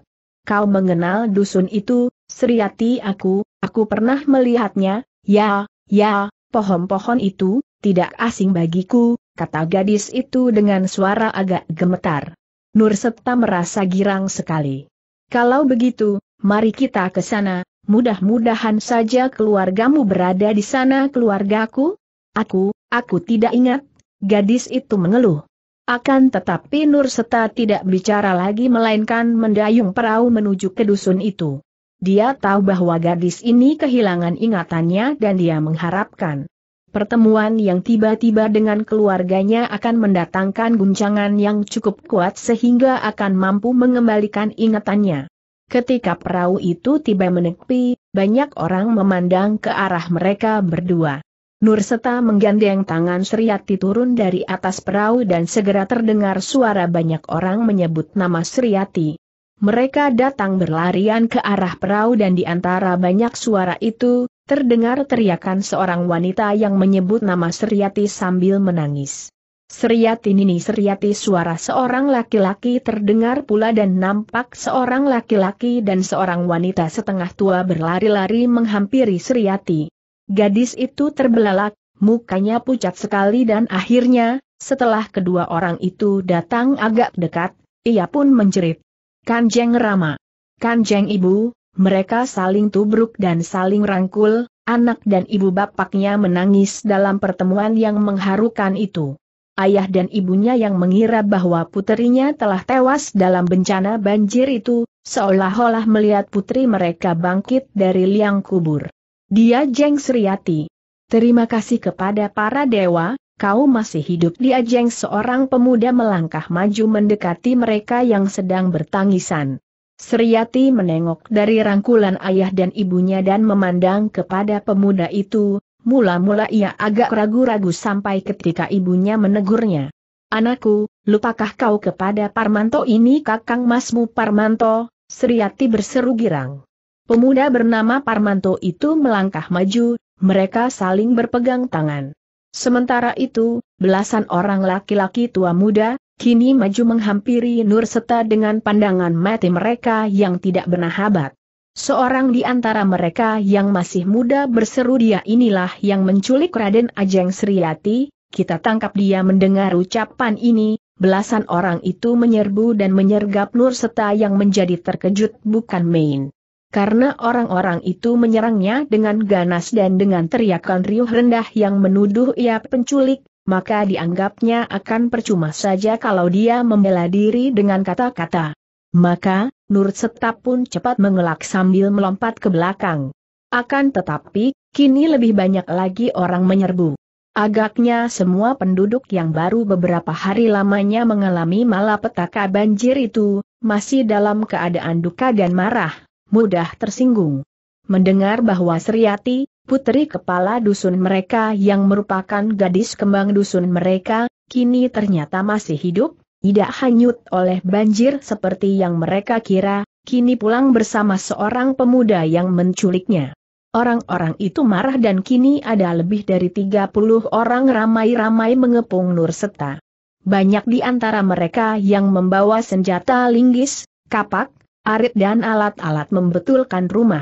Kau mengenal dusun itu, Sriati aku, aku pernah melihatnya, ya, ya, pohon-pohon itu, tidak asing bagiku, kata gadis itu dengan suara agak gemetar. Nur Septa merasa girang sekali. Kalau begitu, mari kita ke sana, mudah-mudahan saja keluargamu berada di sana keluargaku. Aku, aku tidak ingat, gadis itu mengeluh. Akan tetapi Nur Seta tidak bicara lagi melainkan mendayung perahu menuju ke dusun itu. Dia tahu bahwa gadis ini kehilangan ingatannya dan dia mengharapkan pertemuan yang tiba-tiba dengan keluarganya akan mendatangkan guncangan yang cukup kuat sehingga akan mampu mengembalikan ingatannya. Ketika perahu itu tiba menepi, banyak orang memandang ke arah mereka berdua. Nur menggandeng tangan Sriyati turun dari atas perahu dan segera terdengar suara banyak orang menyebut nama Sriyati. Mereka datang berlarian ke arah perahu dan di antara banyak suara itu, terdengar teriakan seorang wanita yang menyebut nama Sriyati sambil menangis. Sriyati Nini Sriyati suara seorang laki-laki terdengar pula dan nampak seorang laki-laki dan seorang wanita setengah tua berlari-lari menghampiri Sriyati. Gadis itu terbelalak, mukanya pucat sekali dan akhirnya, setelah kedua orang itu datang agak dekat, ia pun menjerit. Kanjeng Rama. Kanjeng Ibu, mereka saling tubruk dan saling rangkul, anak dan ibu bapaknya menangis dalam pertemuan yang mengharukan itu. Ayah dan ibunya yang mengira bahwa puterinya telah tewas dalam bencana banjir itu, seolah-olah melihat putri mereka bangkit dari liang kubur. Dia Jeng Sriati. Terima kasih kepada para dewa, kau masih hidup dia Jeng seorang pemuda melangkah maju mendekati mereka yang sedang bertangisan. Sriati menengok dari rangkulan ayah dan ibunya dan memandang kepada pemuda itu, mula-mula ia agak ragu-ragu sampai ketika ibunya menegurnya. Anakku, lupakah kau kepada Parmanto ini kakang masmu Parmanto? Sriati berseru girang. Pemuda bernama Parmanto itu melangkah maju, mereka saling berpegang tangan. Sementara itu, belasan orang laki-laki tua muda, kini maju menghampiri Nur Seta dengan pandangan mati mereka yang tidak bernahabat. Seorang di antara mereka yang masih muda berseru dia inilah yang menculik Raden Ajeng Sriati, kita tangkap dia mendengar ucapan ini, belasan orang itu menyerbu dan menyergap Nur Seta yang menjadi terkejut bukan main karena orang-orang itu menyerangnya dengan ganas dan dengan teriakan riuh rendah yang menuduh ia penculik, maka dianggapnya akan percuma saja kalau dia membela diri dengan kata-kata. Maka, Nur Setap pun cepat mengelak sambil melompat ke belakang. Akan tetapi, kini lebih banyak lagi orang menyerbu. Agaknya semua penduduk yang baru beberapa hari lamanya mengalami malapetaka banjir itu, masih dalam keadaan duka dan marah mudah tersinggung. Mendengar bahwa Seriati, putri kepala dusun mereka yang merupakan gadis kembang dusun mereka, kini ternyata masih hidup, tidak hanyut oleh banjir seperti yang mereka kira, kini pulang bersama seorang pemuda yang menculiknya. Orang-orang itu marah dan kini ada lebih dari 30 orang ramai-ramai mengepung Seta. Banyak di antara mereka yang membawa senjata linggis, kapak, parit dan alat-alat membetulkan rumah.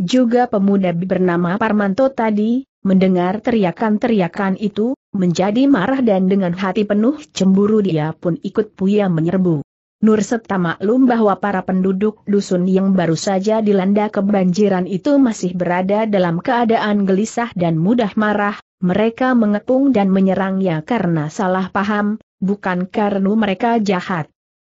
Juga pemuda bernama Parmanto tadi, mendengar teriakan-teriakan itu, menjadi marah dan dengan hati penuh cemburu dia pun ikut puya menyerbu. Nur serta maklum bahwa para penduduk dusun yang baru saja dilanda kebanjiran itu masih berada dalam keadaan gelisah dan mudah marah, mereka mengepung dan menyerangnya karena salah paham, bukan karena mereka jahat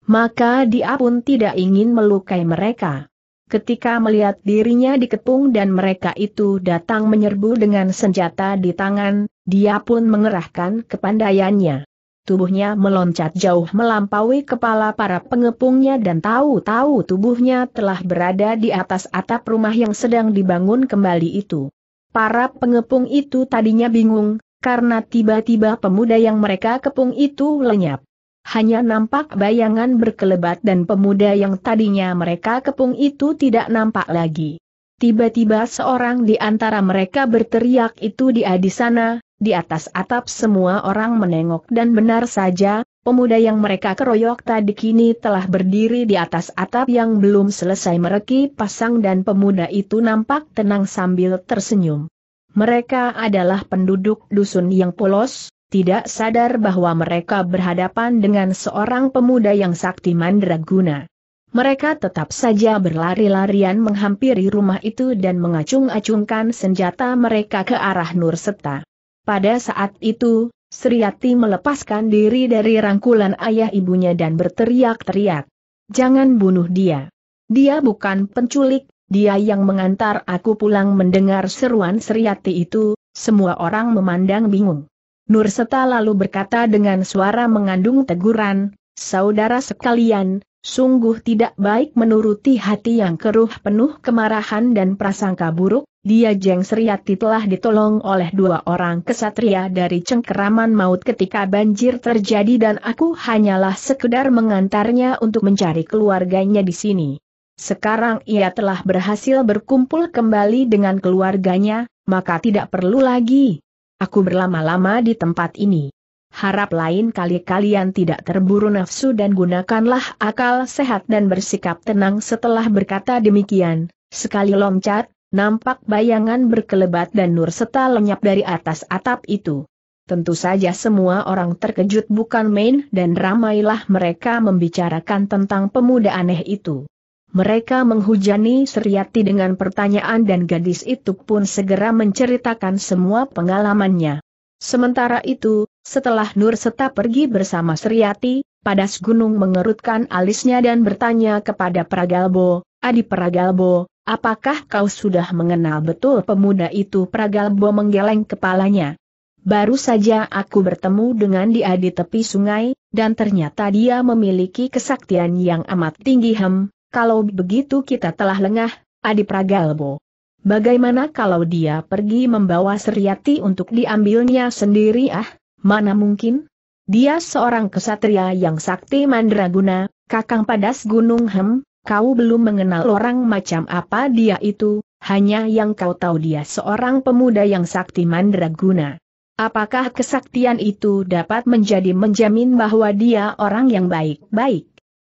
maka dia pun tidak ingin melukai mereka. Ketika melihat dirinya dikepung dan mereka itu datang menyerbu dengan senjata di tangan, dia pun mengerahkan kepandaiannya. Tubuhnya meloncat jauh melampaui kepala para pengepungnya dan tahu-tahu tubuhnya telah berada di atas atap rumah yang sedang dibangun kembali itu. Para pengepung itu tadinya bingung, karena tiba-tiba pemuda yang mereka kepung itu lenyap hanya nampak bayangan berkelebat dan pemuda yang tadinya mereka kepung itu tidak nampak lagi. Tiba-tiba seorang di antara mereka berteriak itu dia di sana, di atas atap semua orang menengok dan benar saja, pemuda yang mereka keroyok tadi kini telah berdiri di atas atap yang belum selesai mereki pasang dan pemuda itu nampak tenang sambil tersenyum. Mereka adalah penduduk dusun yang polos, tidak sadar bahwa mereka berhadapan dengan seorang pemuda yang sakti mandraguna. Mereka tetap saja berlari-larian menghampiri rumah itu dan mengacung-acungkan senjata mereka ke arah Nurseta. Pada saat itu, Sriati melepaskan diri dari rangkulan ayah ibunya dan berteriak-teriak. Jangan bunuh dia. Dia bukan penculik, dia yang mengantar aku pulang mendengar seruan Sriati itu, semua orang memandang bingung. Nurseta lalu berkata dengan suara mengandung teguran, Saudara sekalian, sungguh tidak baik menuruti hati yang keruh penuh kemarahan dan prasangka buruk, dia Jeng Seriati telah ditolong oleh dua orang kesatria dari cengkeraman maut ketika banjir terjadi dan aku hanyalah sekedar mengantarnya untuk mencari keluarganya di sini. Sekarang ia telah berhasil berkumpul kembali dengan keluarganya, maka tidak perlu lagi Aku berlama-lama di tempat ini. Harap lain kali kalian tidak terburu nafsu dan gunakanlah akal sehat dan bersikap tenang setelah berkata demikian. Sekali loncat, nampak bayangan berkelebat dan nur seta lenyap dari atas atap itu. Tentu saja semua orang terkejut bukan main dan ramailah mereka membicarakan tentang pemuda aneh itu. Mereka menghujani Seriati dengan pertanyaan dan gadis itu pun segera menceritakan semua pengalamannya. Sementara itu, setelah Nur Seta pergi bersama Seriati, Padas Gunung mengerutkan alisnya dan bertanya kepada Pragalbo, Adi Pragalbo, apakah kau sudah mengenal betul pemuda itu Pragalbo menggeleng kepalanya? Baru saja aku bertemu dengan dia di tepi sungai, dan ternyata dia memiliki kesaktian yang amat tinggi hem, kalau begitu kita telah lengah, Adi Pragalbo. Bagaimana kalau dia pergi membawa Seriati untuk diambilnya sendiri ah? Mana mungkin? Dia seorang kesatria yang sakti mandraguna, kakang padas gunung hem, kau belum mengenal orang macam apa dia itu, hanya yang kau tahu dia seorang pemuda yang sakti mandraguna. Apakah kesaktian itu dapat menjadi menjamin bahwa dia orang yang baik-baik?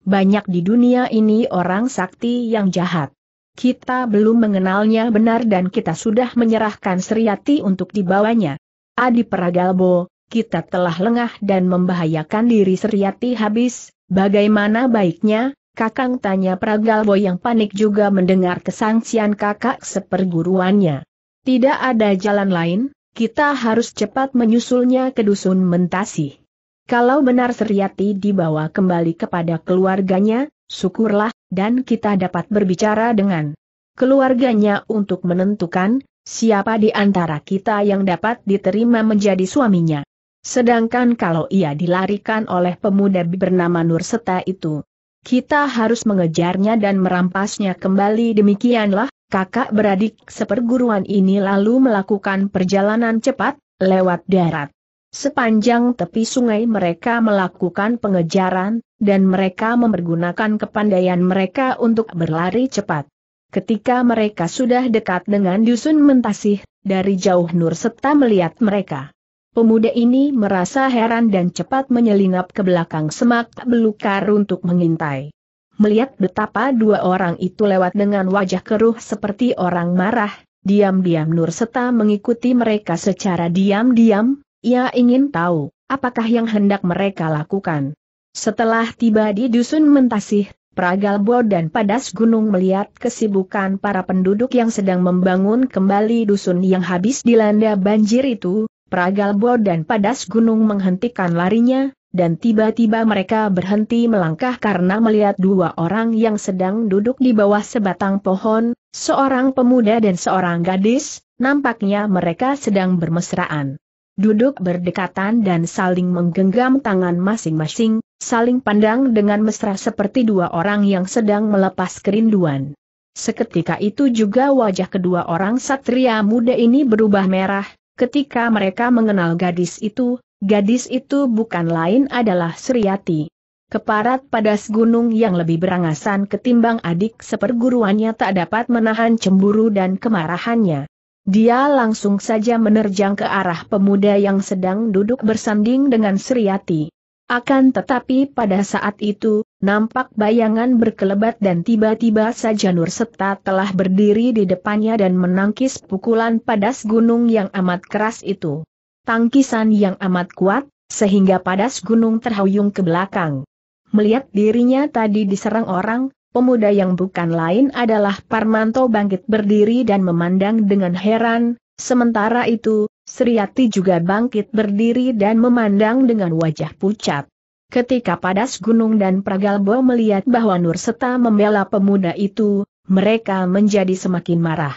banyak di dunia ini orang sakti yang jahat. Kita belum mengenalnya benar dan kita sudah menyerahkan Seriati untuk dibawanya. Adi Pragalbo, kita telah lengah dan membahayakan diri Seriati habis, bagaimana baiknya, kakang tanya Pragalbo yang panik juga mendengar kesangsian kakak seperguruannya. Tidak ada jalan lain, kita harus cepat menyusulnya ke dusun Mentasih. Kalau benar Seriati dibawa kembali kepada keluarganya, syukurlah, dan kita dapat berbicara dengan keluarganya untuk menentukan siapa di antara kita yang dapat diterima menjadi suaminya. Sedangkan kalau ia dilarikan oleh pemuda bernama Nurseta itu, kita harus mengejarnya dan merampasnya kembali demikianlah, kakak beradik seperguruan ini lalu melakukan perjalanan cepat, lewat darat. Sepanjang tepi sungai mereka melakukan pengejaran, dan mereka mempergunakan kepandaian mereka untuk berlari cepat. Ketika mereka sudah dekat dengan Dusun Mentasih, dari jauh Nur melihat mereka. Pemuda ini merasa heran dan cepat menyelinap ke belakang semak belukar untuk mengintai. Melihat betapa dua orang itu lewat dengan wajah keruh seperti orang marah, diam-diam Nur Seta mengikuti mereka secara diam-diam, ia ingin tahu, apakah yang hendak mereka lakukan. Setelah tiba di Dusun Mentasih, Pragalbo dan Padas Gunung melihat kesibukan para penduduk yang sedang membangun kembali dusun yang habis dilanda banjir itu, Pragalbo dan Padas Gunung menghentikan larinya, dan tiba-tiba mereka berhenti melangkah karena melihat dua orang yang sedang duduk di bawah sebatang pohon, seorang pemuda dan seorang gadis, nampaknya mereka sedang bermesraan duduk berdekatan dan saling menggenggam tangan masing-masing, saling pandang dengan mesra seperti dua orang yang sedang melepas kerinduan. Seketika itu juga wajah kedua orang satria muda ini berubah merah, ketika mereka mengenal gadis itu, gadis itu bukan lain adalah Sriati. Keparat pada gunung yang lebih berangasan ketimbang adik seperguruannya tak dapat menahan cemburu dan kemarahannya. Dia langsung saja menerjang ke arah pemuda yang sedang duduk bersanding dengan Sriati. Akan tetapi pada saat itu, nampak bayangan berkelebat dan tiba-tiba saja Nur Seta telah berdiri di depannya dan menangkis pukulan padas gunung yang amat keras itu. Tangkisan yang amat kuat, sehingga padas gunung terhuyung ke belakang. Melihat dirinya tadi diserang orang, pemuda yang bukan lain adalah Parmanto bangkit berdiri dan memandang dengan heran, sementara itu, Sriati juga bangkit berdiri dan memandang dengan wajah pucat. Ketika Padas Gunung dan Pragalbo melihat bahwa Nurseta membela pemuda itu, mereka menjadi semakin marah.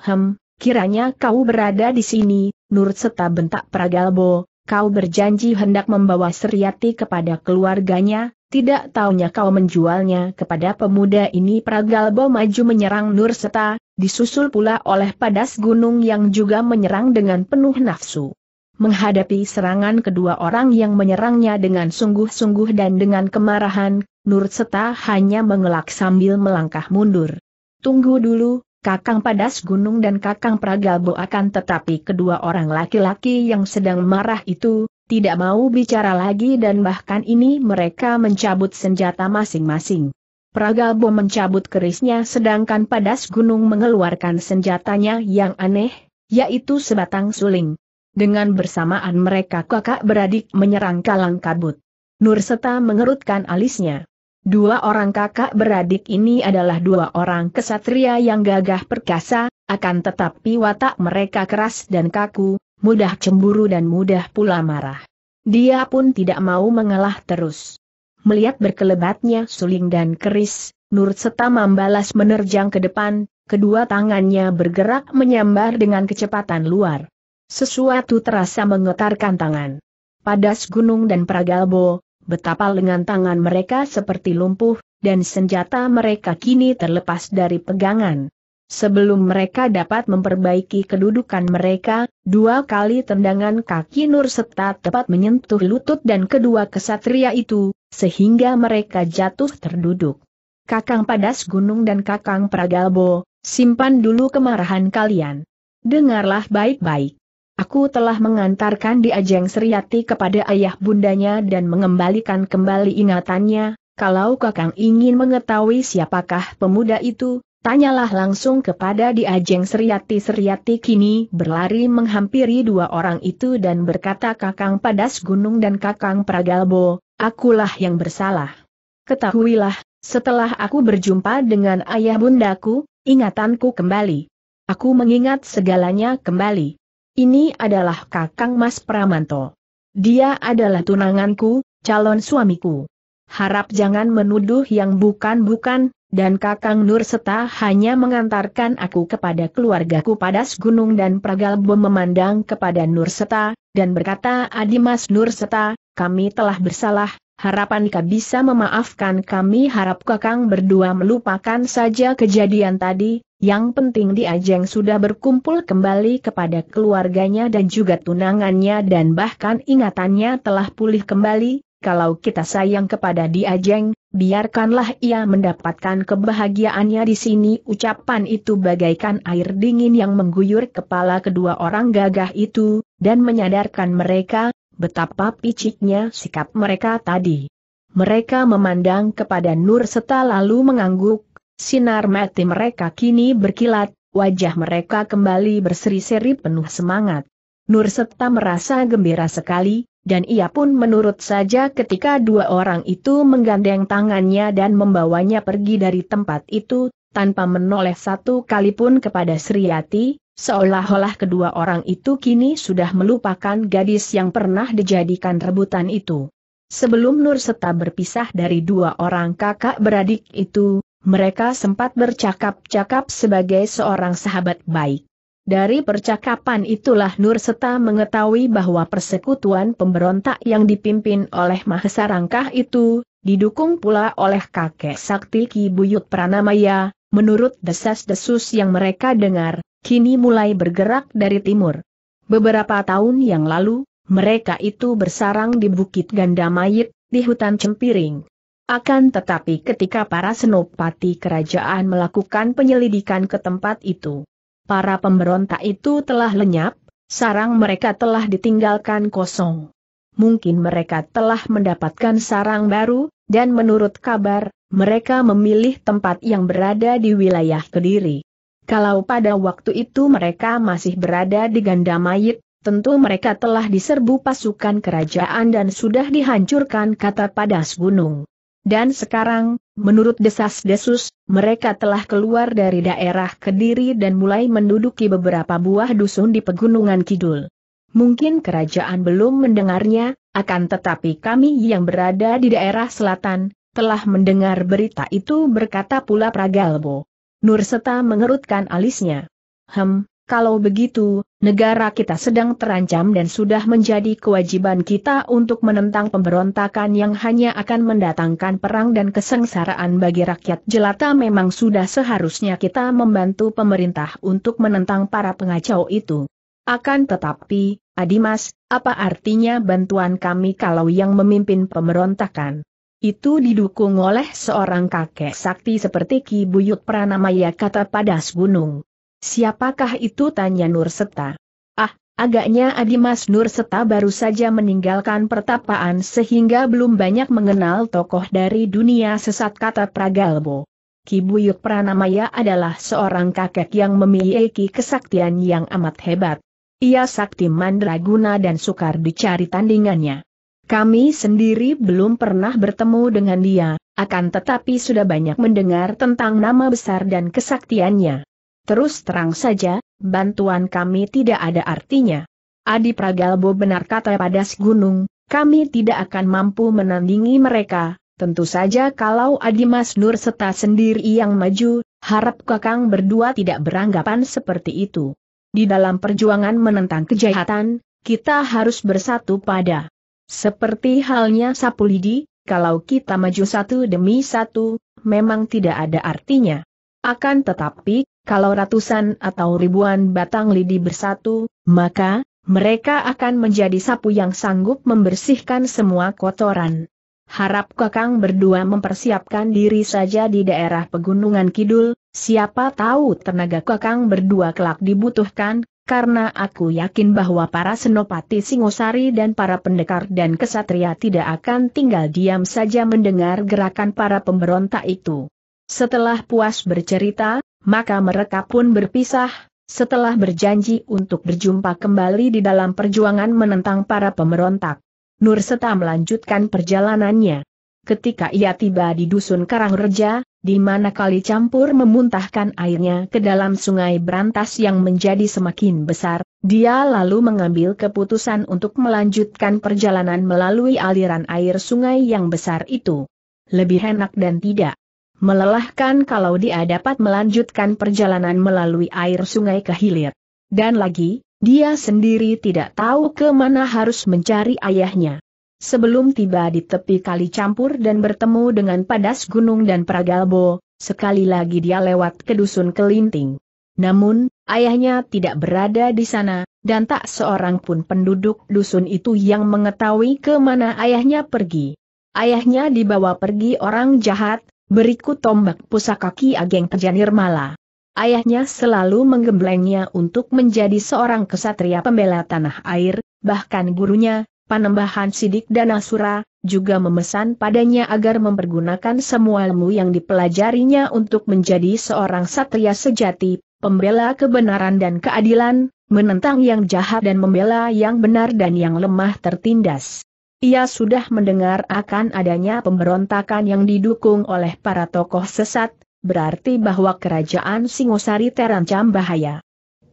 Hem, kiranya kau berada di sini, Nurseta bentak Pragalbo, kau berjanji hendak membawa Sriati kepada keluarganya, tidak taunya kau menjualnya kepada pemuda ini Pragalbo maju menyerang Nurseta, disusul pula oleh Padas Gunung yang juga menyerang dengan penuh nafsu. Menghadapi serangan kedua orang yang menyerangnya dengan sungguh-sungguh dan dengan kemarahan, Nurseta hanya mengelak sambil melangkah mundur. Tunggu dulu, Kakang Padas Gunung dan Kakang Pragalbo akan tetapi kedua orang laki-laki yang sedang marah itu, tidak mau bicara lagi dan bahkan ini mereka mencabut senjata masing-masing. Pragabo mencabut kerisnya sedangkan padas gunung mengeluarkan senjatanya yang aneh, yaitu sebatang suling. Dengan bersamaan mereka kakak beradik menyerang kalang kabut. Nurseta mengerutkan alisnya. Dua orang kakak beradik ini adalah dua orang kesatria yang gagah perkasa, akan tetapi watak mereka keras dan kaku, mudah cemburu dan mudah pula marah. Dia pun tidak mau mengalah terus. Melihat berkelebatnya suling dan keris, Nur Seta membalas menerjang ke depan, kedua tangannya bergerak menyambar dengan kecepatan luar. Sesuatu terasa mengetarkan tangan. Padas Gunung dan Pragalbo, betapa lengan tangan mereka seperti lumpuh, dan senjata mereka kini terlepas dari pegangan. Sebelum mereka dapat memperbaiki kedudukan mereka, dua kali tendangan kaki Nur Seta tepat menyentuh lutut dan kedua kesatria itu, sehingga mereka jatuh terduduk. Kakang Padas Gunung dan Kakang Pragalbo, simpan dulu kemarahan kalian. Dengarlah baik-baik. Aku telah mengantarkan Diajeng Seriati kepada ayah bundanya dan mengembalikan kembali ingatannya, kalau kakang ingin mengetahui siapakah pemuda itu, Tanyalah langsung kepada Diajeng Seriati Seriati kini berlari menghampiri dua orang itu dan berkata Kakang Padas Gunung dan Kakang Pragalbo, akulah yang bersalah. Ketahuilah, setelah aku berjumpa dengan ayah bundaku, ingatanku kembali. Aku mengingat segalanya kembali. Ini adalah Kakang Mas Pramanto. Dia adalah tunanganku, calon suamiku. Harap jangan menuduh yang bukan-bukan, dan Kakang Nur Seta hanya mengantarkan aku kepada keluargaku pada Gunung dan Pragalbo memandang kepada Nur Seta, dan berkata Adimas Nur Seta, kami telah bersalah, harapan kau bisa memaafkan kami harap Kakang berdua melupakan saja kejadian tadi, yang penting Diajeng sudah berkumpul kembali kepada keluarganya dan juga tunangannya dan bahkan ingatannya telah pulih kembali, kalau kita sayang kepada Diajeng, biarkanlah ia mendapatkan kebahagiaannya di sini. Ucapan itu bagaikan air dingin yang mengguyur kepala kedua orang gagah itu, dan menyadarkan mereka, betapa piciknya sikap mereka tadi. Mereka memandang kepada Nur Seta lalu mengangguk, sinar mati mereka kini berkilat, wajah mereka kembali berseri-seri penuh semangat. Nur Seta merasa gembira sekali, dan ia pun menurut saja ketika dua orang itu menggandeng tangannya dan membawanya pergi dari tempat itu, tanpa menoleh satu kali pun kepada Sriati, seolah-olah kedua orang itu kini sudah melupakan gadis yang pernah dijadikan rebutan itu. Sebelum Nur Seta berpisah dari dua orang kakak beradik itu, mereka sempat bercakap-cakap sebagai seorang sahabat baik. Dari percakapan itulah Nur Seta mengetahui bahwa persekutuan pemberontak yang dipimpin oleh Mahesa Rangkah itu, didukung pula oleh kakek sakti Ki Buyut Pranamaya, menurut desas-desus yang mereka dengar, kini mulai bergerak dari timur. Beberapa tahun yang lalu, mereka itu bersarang di Bukit Ganda Mayit, di hutan Cempiring. Akan tetapi ketika para senopati kerajaan melakukan penyelidikan ke tempat itu, para pemberontak itu telah lenyap, sarang mereka telah ditinggalkan kosong. Mungkin mereka telah mendapatkan sarang baru, dan menurut kabar, mereka memilih tempat yang berada di wilayah Kediri. Kalau pada waktu itu mereka masih berada di ganda mayit, tentu mereka telah diserbu pasukan kerajaan dan sudah dihancurkan kata padas gunung. Dan sekarang, Menurut desas-desus, mereka telah keluar dari daerah Kediri dan mulai menduduki beberapa buah dusun di Pegunungan Kidul. Mungkin kerajaan belum mendengarnya, akan tetapi kami yang berada di daerah selatan, telah mendengar berita itu berkata pula Pragalbo. Nurseta mengerutkan alisnya. Hem, kalau begitu, negara kita sedang terancam dan sudah menjadi kewajiban kita untuk menentang pemberontakan yang hanya akan mendatangkan perang dan kesengsaraan bagi rakyat jelata memang sudah seharusnya kita membantu pemerintah untuk menentang para pengacau itu. Akan tetapi, Adimas, apa artinya bantuan kami kalau yang memimpin pemberontakan? Itu didukung oleh seorang kakek sakti seperti Ki Buyut Pranamaya kata Padas Gunung. Siapakah itu tanya Nurseta. Ah, agaknya Adimas Nurseta baru saja meninggalkan pertapaan sehingga belum banyak mengenal tokoh dari dunia sesat kata Pragalbo. Kibuyuk Pranamaya adalah seorang kakek yang memiliki kesaktian yang amat hebat. Ia sakti mandraguna dan sukar dicari tandingannya. Kami sendiri belum pernah bertemu dengan dia, akan tetapi sudah banyak mendengar tentang nama besar dan kesaktiannya. Terus terang saja, bantuan kami tidak ada artinya. Adi Pragalbo benar kata pada Gunung, kami tidak akan mampu menandingi mereka, tentu saja kalau Adi Mas Nur serta sendiri yang maju, harap kakang berdua tidak beranggapan seperti itu. Di dalam perjuangan menentang kejahatan, kita harus bersatu pada. Seperti halnya sapu lidi, kalau kita maju satu demi satu, memang tidak ada artinya. Akan tetapi, kalau ratusan atau ribuan batang lidi bersatu, maka, mereka akan menjadi sapu yang sanggup membersihkan semua kotoran. Harap kakang berdua mempersiapkan diri saja di daerah pegunungan Kidul, siapa tahu tenaga kakang berdua kelak dibutuhkan, karena aku yakin bahwa para senopati Singosari dan para pendekar dan kesatria tidak akan tinggal diam saja mendengar gerakan para pemberontak itu. Setelah puas bercerita, maka mereka pun berpisah, setelah berjanji untuk berjumpa kembali di dalam perjuangan menentang para pemberontak. Nur Seta melanjutkan perjalanannya. Ketika ia tiba di dusun Karangreja, di mana kali campur memuntahkan airnya ke dalam sungai Berantas yang menjadi semakin besar, dia lalu mengambil keputusan untuk melanjutkan perjalanan melalui aliran air sungai yang besar itu. Lebih enak dan tidak melelahkan kalau dia dapat melanjutkan perjalanan melalui air sungai ke hilir. Dan lagi, dia sendiri tidak tahu ke mana harus mencari ayahnya. Sebelum tiba di tepi kali campur dan bertemu dengan padas gunung dan pragalbo, sekali lagi dia lewat ke dusun kelinting. Namun, ayahnya tidak berada di sana, dan tak seorang pun penduduk dusun itu yang mengetahui ke mana ayahnya pergi. Ayahnya dibawa pergi orang jahat, Berikut tombak pusaka Ki Ageng Kejanir Mala. Ayahnya selalu menggemblengnya untuk menjadi seorang kesatria pembela tanah air, bahkan gurunya, Panembahan Sidik dan Asura, juga memesan padanya agar mempergunakan semua ilmu yang dipelajarinya untuk menjadi seorang satria sejati, pembela kebenaran dan keadilan, menentang yang jahat dan membela yang benar dan yang lemah tertindas. Ia sudah mendengar akan adanya pemberontakan yang didukung oleh para tokoh sesat, berarti bahwa kerajaan Singosari terancam bahaya.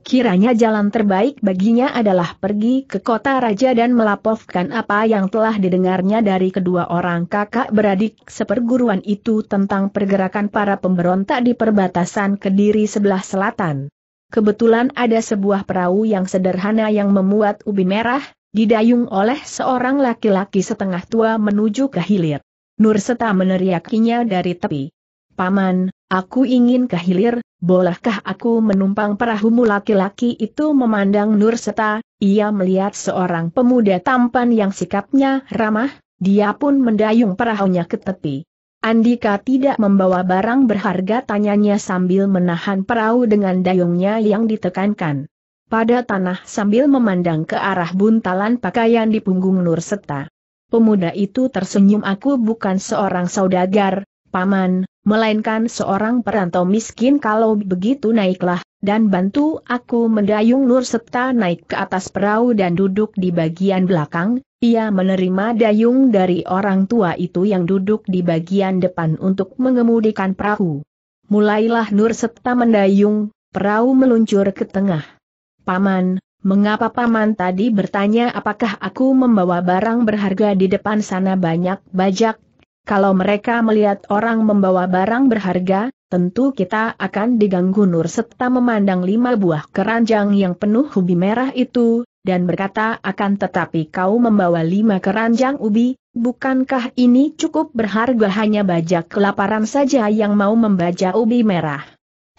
Kiranya jalan terbaik baginya adalah pergi ke kota raja dan melaporkan apa yang telah didengarnya dari kedua orang kakak beradik seperguruan itu tentang pergerakan para pemberontak di perbatasan Kediri sebelah selatan. Kebetulan ada sebuah perahu yang sederhana yang memuat ubi merah, Didayung oleh seorang laki-laki setengah tua menuju ke hilir. Nur Seta meneriakinya dari tepi. Paman, aku ingin ke hilir, bolehkah aku menumpang perahumu laki-laki itu memandang Nur ia melihat seorang pemuda tampan yang sikapnya ramah, dia pun mendayung perahunya ke tepi. Andika tidak membawa barang berharga tanyanya sambil menahan perahu dengan dayungnya yang ditekankan pada tanah sambil memandang ke arah buntalan pakaian di punggung Nur Seta. Pemuda itu tersenyum aku bukan seorang saudagar, paman, melainkan seorang perantau miskin kalau begitu naiklah, dan bantu aku mendayung Nur Seta naik ke atas perahu dan duduk di bagian belakang, ia menerima dayung dari orang tua itu yang duduk di bagian depan untuk mengemudikan perahu. Mulailah Nur Septa mendayung, perahu meluncur ke tengah. Paman, mengapa Paman tadi bertanya apakah aku membawa barang berharga di depan sana banyak bajak? Kalau mereka melihat orang membawa barang berharga, tentu kita akan diganggu Nur serta memandang lima buah keranjang yang penuh ubi merah itu, dan berkata akan tetapi kau membawa lima keranjang ubi, bukankah ini cukup berharga hanya bajak kelaparan saja yang mau membaca ubi merah?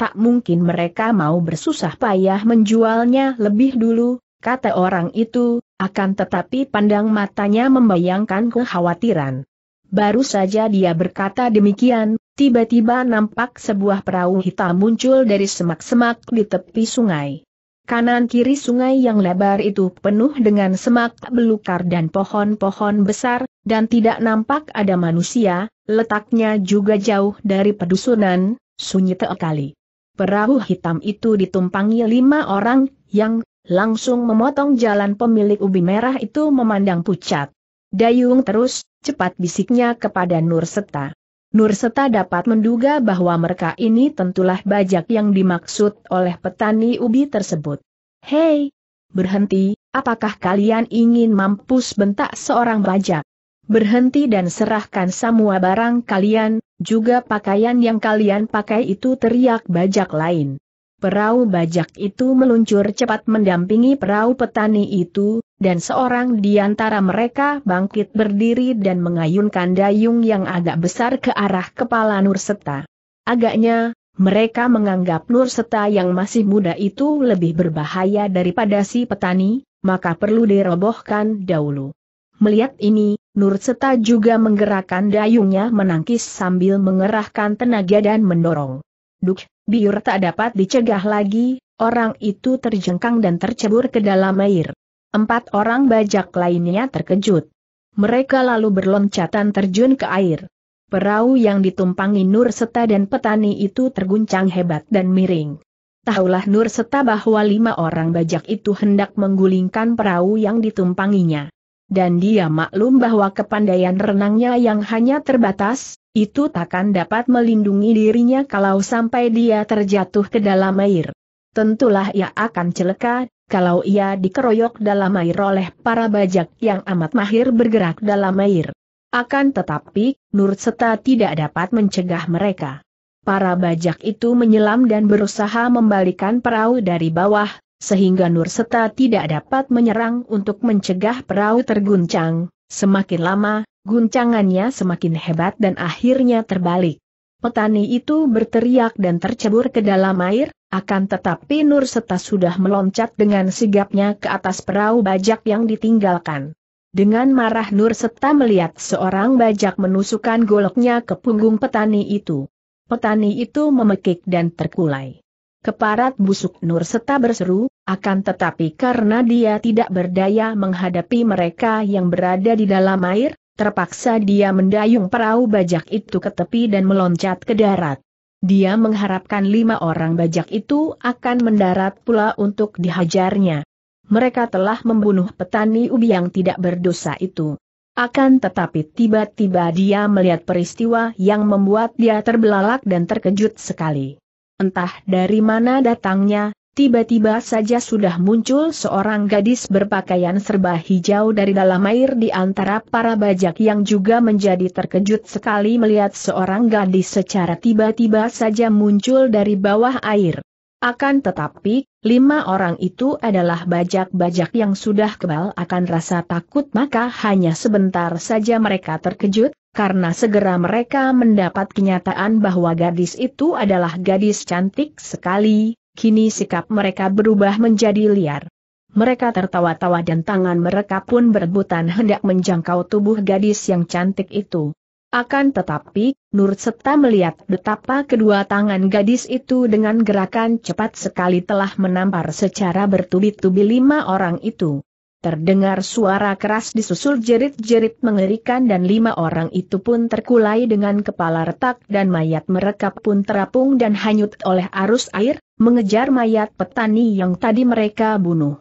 tak mungkin mereka mau bersusah payah menjualnya lebih dulu, kata orang itu, akan tetapi pandang matanya membayangkan kekhawatiran. Baru saja dia berkata demikian, tiba-tiba nampak sebuah perahu hitam muncul dari semak-semak di tepi sungai. Kanan-kiri sungai yang lebar itu penuh dengan semak belukar dan pohon-pohon besar, dan tidak nampak ada manusia, letaknya juga jauh dari pedusunan, sunyi teekali. Perahu hitam itu ditumpangi lima orang, yang langsung memotong jalan pemilik ubi merah itu memandang pucat. Dayung terus, cepat bisiknya kepada Nur Seta. Nur Seta dapat menduga bahwa mereka ini tentulah bajak yang dimaksud oleh petani ubi tersebut. Hei! Berhenti, apakah kalian ingin mampus bentak seorang bajak? berhenti dan serahkan semua barang kalian, juga pakaian yang kalian pakai itu teriak bajak lain. Perahu bajak itu meluncur cepat mendampingi perahu petani itu, dan seorang di antara mereka bangkit berdiri dan mengayunkan dayung yang agak besar ke arah kepala Nurseta. Agaknya, mereka menganggap Nurseta yang masih muda itu lebih berbahaya daripada si petani, maka perlu dirobohkan dahulu. Melihat ini, Nurseta juga menggerakkan dayungnya menangkis sambil mengerahkan tenaga dan mendorong. Duk, biur tak dapat dicegah lagi, orang itu terjengkang dan tercebur ke dalam air. Empat orang bajak lainnya terkejut. Mereka lalu berloncatan terjun ke air. Perahu yang ditumpangi Nurseta dan petani itu terguncang hebat dan miring. Tahulah Nurseta bahwa lima orang bajak itu hendak menggulingkan perahu yang ditumpanginya dan dia maklum bahwa kepandaian renangnya yang hanya terbatas, itu takkan dapat melindungi dirinya kalau sampai dia terjatuh ke dalam air. Tentulah ia akan celaka, kalau ia dikeroyok dalam air oleh para bajak yang amat mahir bergerak dalam air. Akan tetapi, Nur Seta tidak dapat mencegah mereka. Para bajak itu menyelam dan berusaha membalikan perahu dari bawah, sehingga Nurseta tidak dapat menyerang untuk mencegah perahu terguncang, semakin lama, guncangannya semakin hebat dan akhirnya terbalik. Petani itu berteriak dan tercebur ke dalam air, akan tetapi Nur Seta sudah meloncat dengan sigapnya ke atas perahu bajak yang ditinggalkan. Dengan marah Nur Seta melihat seorang bajak menusukkan goloknya ke punggung petani itu. Petani itu memekik dan terkulai keparat busuk Nur seta berseru, akan tetapi karena dia tidak berdaya menghadapi mereka yang berada di dalam air, terpaksa dia mendayung perahu bajak itu ke tepi dan meloncat ke darat. Dia mengharapkan lima orang bajak itu akan mendarat pula untuk dihajarnya. Mereka telah membunuh petani ubi yang tidak berdosa itu. Akan tetapi tiba-tiba dia melihat peristiwa yang membuat dia terbelalak dan terkejut sekali. Entah dari mana datangnya, tiba-tiba saja sudah muncul seorang gadis berpakaian serba hijau dari dalam air di antara para bajak yang juga menjadi terkejut sekali melihat seorang gadis secara tiba-tiba saja muncul dari bawah air. Akan tetapi, lima orang itu adalah bajak-bajak yang sudah kebal akan rasa takut maka hanya sebentar saja mereka terkejut, karena segera mereka mendapat kenyataan bahwa gadis itu adalah gadis cantik sekali, kini sikap mereka berubah menjadi liar. Mereka tertawa-tawa dan tangan mereka pun berebutan hendak menjangkau tubuh gadis yang cantik itu. Akan tetapi, Nur Septa melihat betapa kedua tangan gadis itu dengan gerakan cepat sekali telah menampar secara bertubi-tubi lima orang itu. Terdengar suara keras disusul jerit-jerit mengerikan dan lima orang itu pun terkulai dengan kepala retak dan mayat mereka pun terapung dan hanyut oleh arus air, mengejar mayat petani yang tadi mereka bunuh.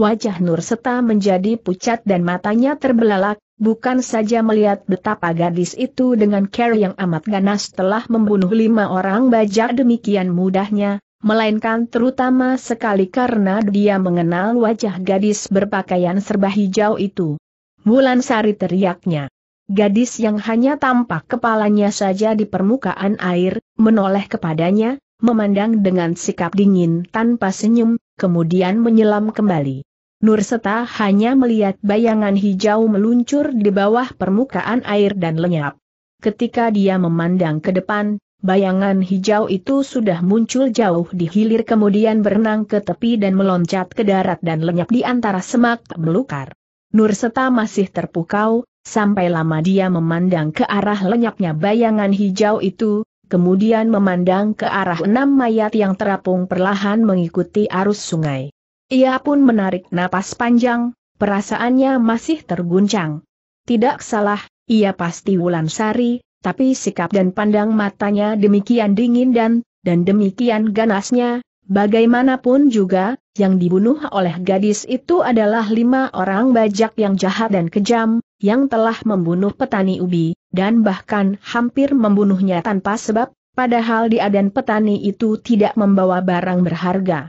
Wajah Nur Seta menjadi pucat dan matanya terbelalak, bukan saja melihat betapa gadis itu dengan care yang amat ganas telah membunuh lima orang bajak demikian mudahnya, melainkan terutama sekali karena dia mengenal wajah gadis berpakaian serba hijau itu. Bulan Sari teriaknya. Gadis yang hanya tampak kepalanya saja di permukaan air, menoleh kepadanya, memandang dengan sikap dingin tanpa senyum, kemudian menyelam kembali. Nurseta hanya melihat bayangan hijau meluncur di bawah permukaan air dan lenyap. Ketika dia memandang ke depan, Bayangan hijau itu sudah muncul jauh di hilir kemudian berenang ke tepi dan meloncat ke darat dan lenyap di antara semak belukar. Nurseta masih terpukau, sampai lama dia memandang ke arah lenyapnya bayangan hijau itu, kemudian memandang ke arah enam mayat yang terapung perlahan mengikuti arus sungai. Ia pun menarik napas panjang, perasaannya masih terguncang. Tidak salah, ia pasti Wulan Sari, tapi sikap dan pandang matanya demikian dingin dan, dan demikian ganasnya, bagaimanapun juga, yang dibunuh oleh gadis itu adalah lima orang bajak yang jahat dan kejam, yang telah membunuh petani ubi, dan bahkan hampir membunuhnya tanpa sebab, padahal dia dan petani itu tidak membawa barang berharga.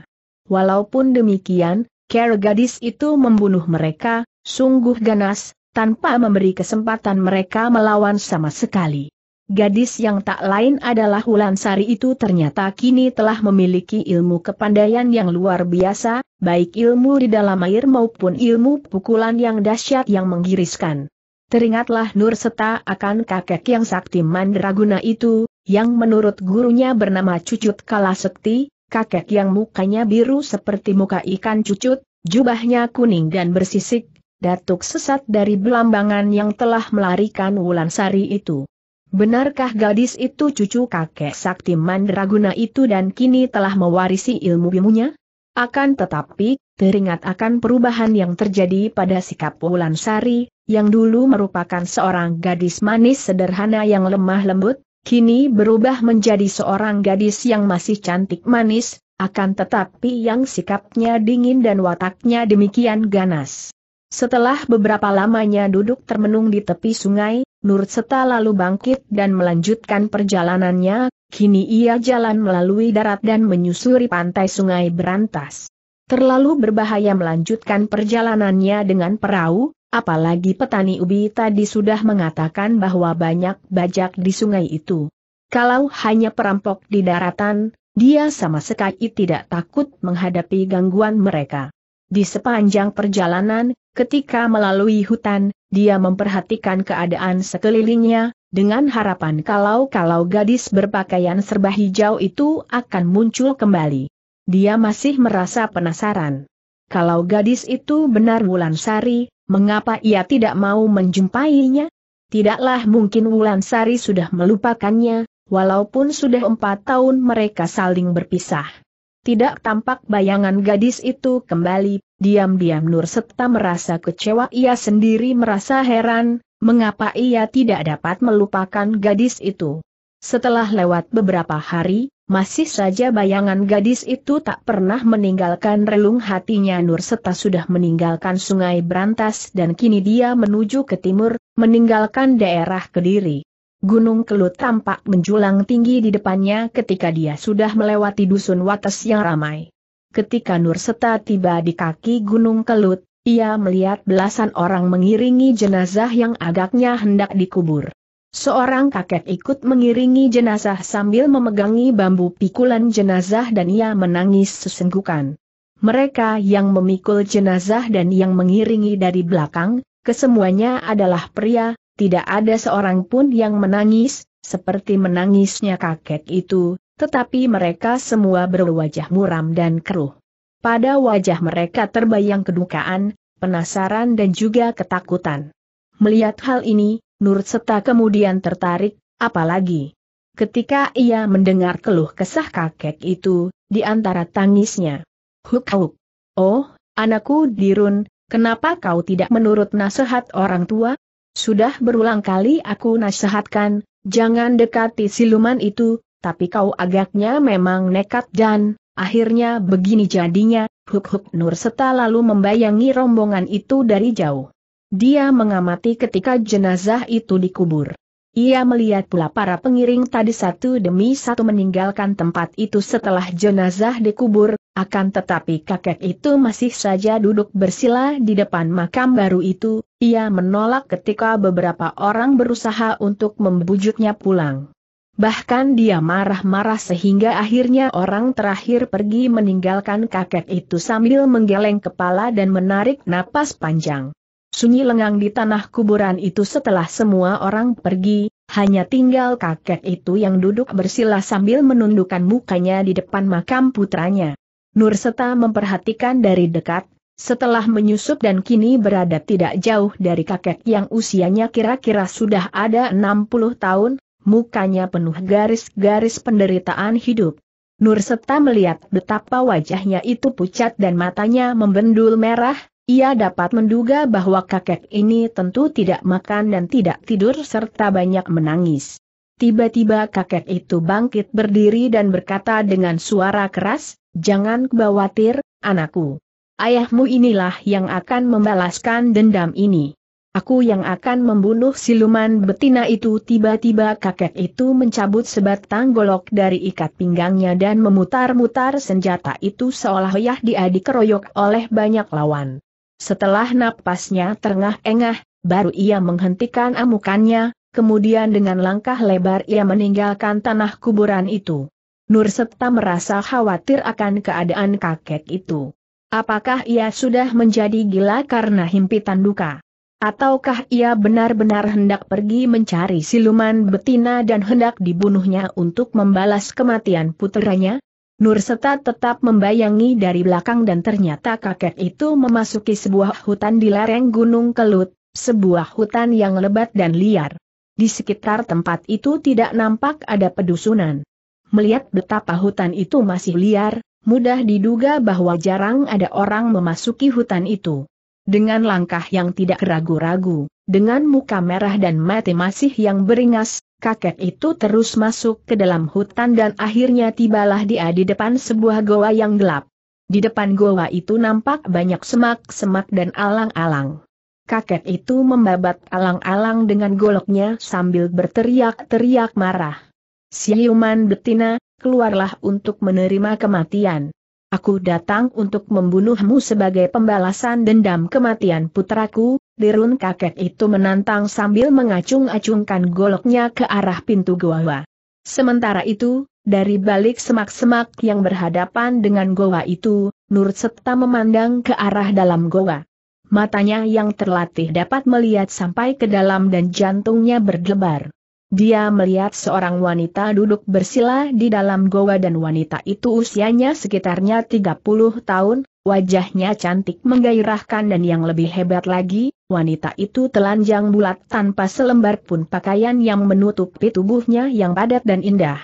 Walaupun demikian, care gadis itu membunuh mereka, sungguh ganas, tanpa memberi kesempatan mereka melawan sama sekali. Gadis yang tak lain adalah Sari itu ternyata kini telah memiliki ilmu kepandaian yang luar biasa, baik ilmu di dalam air maupun ilmu pukulan yang dahsyat yang menggiriskan. Teringatlah Nur Seta akan kakek yang sakti mandraguna itu, yang menurut gurunya bernama Cucut Kalasekti, kakek yang mukanya biru seperti muka ikan cucut, jubahnya kuning dan bersisik, datuk sesat dari Belambangan yang telah melarikan Wulan Sari itu. Benarkah gadis itu cucu kakek sakti Mandraguna itu dan kini telah mewarisi ilmu-ilmunya? Akan tetapi, teringat akan perubahan yang terjadi pada sikap Wulan Sari, yang dulu merupakan seorang gadis manis sederhana yang lemah lembut, kini berubah menjadi seorang gadis yang masih cantik manis, akan tetapi yang sikapnya dingin dan wataknya demikian ganas. Setelah beberapa lamanya duduk termenung di tepi sungai, Nur Seta lalu bangkit dan melanjutkan perjalanannya, kini ia jalan melalui darat dan menyusuri pantai sungai Berantas. Terlalu berbahaya melanjutkan perjalanannya dengan perahu, apalagi petani ubi tadi sudah mengatakan bahwa banyak bajak di sungai itu. Kalau hanya perampok di daratan, dia sama sekali tidak takut menghadapi gangguan mereka. Di sepanjang perjalanan, Ketika melalui hutan, dia memperhatikan keadaan sekelilingnya, dengan harapan kalau-kalau gadis berpakaian serba hijau itu akan muncul kembali. Dia masih merasa penasaran. Kalau gadis itu benar Wulan Sari, mengapa ia tidak mau menjumpainya? Tidaklah mungkin Wulan Sari sudah melupakannya, walaupun sudah empat tahun mereka saling berpisah. Tidak tampak bayangan gadis itu kembali, Diam-diam Nur Setta merasa kecewa ia sendiri merasa heran, mengapa ia tidak dapat melupakan gadis itu. Setelah lewat beberapa hari, masih saja bayangan gadis itu tak pernah meninggalkan relung hatinya Nur Setta sudah meninggalkan sungai Brantas dan kini dia menuju ke timur, meninggalkan daerah Kediri. Gunung Kelut tampak menjulang tinggi di depannya ketika dia sudah melewati dusun Wates yang ramai. Ketika Nur Seta tiba di kaki Gunung Kelut, ia melihat belasan orang mengiringi jenazah yang agaknya hendak dikubur. Seorang kakek ikut mengiringi jenazah sambil memegangi bambu pikulan jenazah dan ia menangis sesenggukan. Mereka yang memikul jenazah dan yang mengiringi dari belakang, kesemuanya adalah pria, tidak ada seorang pun yang menangis, seperti menangisnya kakek itu, tetapi mereka semua berwajah muram dan keruh. Pada wajah mereka terbayang kedukaan, penasaran dan juga ketakutan. Melihat hal ini, Nur Seta kemudian tertarik, apalagi ketika ia mendengar keluh kesah kakek itu, di antara tangisnya. Huk huk. Oh, anakku Dirun, kenapa kau tidak menurut nasihat orang tua? Sudah berulang kali aku nasihatkan, jangan dekati siluman itu, tapi kau agaknya memang nekat dan, akhirnya begini jadinya, Huk-huk Nur Seta lalu membayangi rombongan itu dari jauh. Dia mengamati ketika jenazah itu dikubur. Ia melihat pula para pengiring tadi satu demi satu meninggalkan tempat itu setelah jenazah dikubur, akan tetapi kakek itu masih saja duduk bersila di depan makam baru itu, ia menolak ketika beberapa orang berusaha untuk membujuknya pulang. Bahkan dia marah-marah sehingga akhirnya orang terakhir pergi meninggalkan kakek itu sambil menggeleng kepala dan menarik napas panjang. Sunyi lengang di tanah kuburan itu setelah semua orang pergi, hanya tinggal kakek itu yang duduk bersila sambil menundukkan mukanya di depan makam putranya. Nurseta memperhatikan dari dekat, setelah menyusup dan kini berada tidak jauh dari kakek yang usianya kira-kira sudah ada 60 tahun, mukanya penuh garis-garis penderitaan hidup. Nur Seta melihat betapa wajahnya itu pucat dan matanya membendul merah, ia dapat menduga bahwa kakek ini tentu tidak makan dan tidak tidur serta banyak menangis. Tiba-tiba kakek itu bangkit berdiri dan berkata dengan suara keras, Jangan khawatir, anakku. Ayahmu inilah yang akan membalaskan dendam ini. Aku yang akan membunuh siluman betina itu tiba-tiba kakek itu mencabut sebatang golok dari ikat pinggangnya dan memutar-mutar senjata itu seolah olah dia dikeroyok oleh banyak lawan. Setelah napasnya terengah-engah, baru ia menghentikan amukannya, kemudian dengan langkah lebar ia meninggalkan tanah kuburan itu. Nur serta merasa khawatir akan keadaan kakek itu. Apakah ia sudah menjadi gila karena himpitan duka? Ataukah ia benar-benar hendak pergi mencari siluman betina dan hendak dibunuhnya untuk membalas kematian putranya? Nurseta tetap membayangi dari belakang dan ternyata kakek itu memasuki sebuah hutan di lereng Gunung Kelut, sebuah hutan yang lebat dan liar. Di sekitar tempat itu tidak nampak ada pedusunan. Melihat betapa hutan itu masih liar, mudah diduga bahwa jarang ada orang memasuki hutan itu dengan langkah yang tidak ragu-ragu, dengan muka merah dan mati masih yang beringas, kakek itu terus masuk ke dalam hutan dan akhirnya tibalah dia di depan sebuah goa yang gelap. Di depan goa itu nampak banyak semak-semak dan alang-alang. Kakek itu membabat alang-alang dengan goloknya sambil berteriak-teriak marah. Siuman betina, keluarlah untuk menerima kematian. Aku datang untuk membunuhmu sebagai pembalasan dendam kematian putraku, dirun kakek itu menantang sambil mengacung-acungkan goloknya ke arah pintu goa. Sementara itu, dari balik semak-semak yang berhadapan dengan goa itu, Nur Setta memandang ke arah dalam goa. Matanya yang terlatih dapat melihat sampai ke dalam dan jantungnya berdebar. Dia melihat seorang wanita duduk bersila di dalam goa dan wanita itu usianya sekitarnya 30 tahun, wajahnya cantik menggairahkan dan yang lebih hebat lagi, wanita itu telanjang bulat tanpa selembar pun pakaian yang menutupi tubuhnya yang padat dan indah.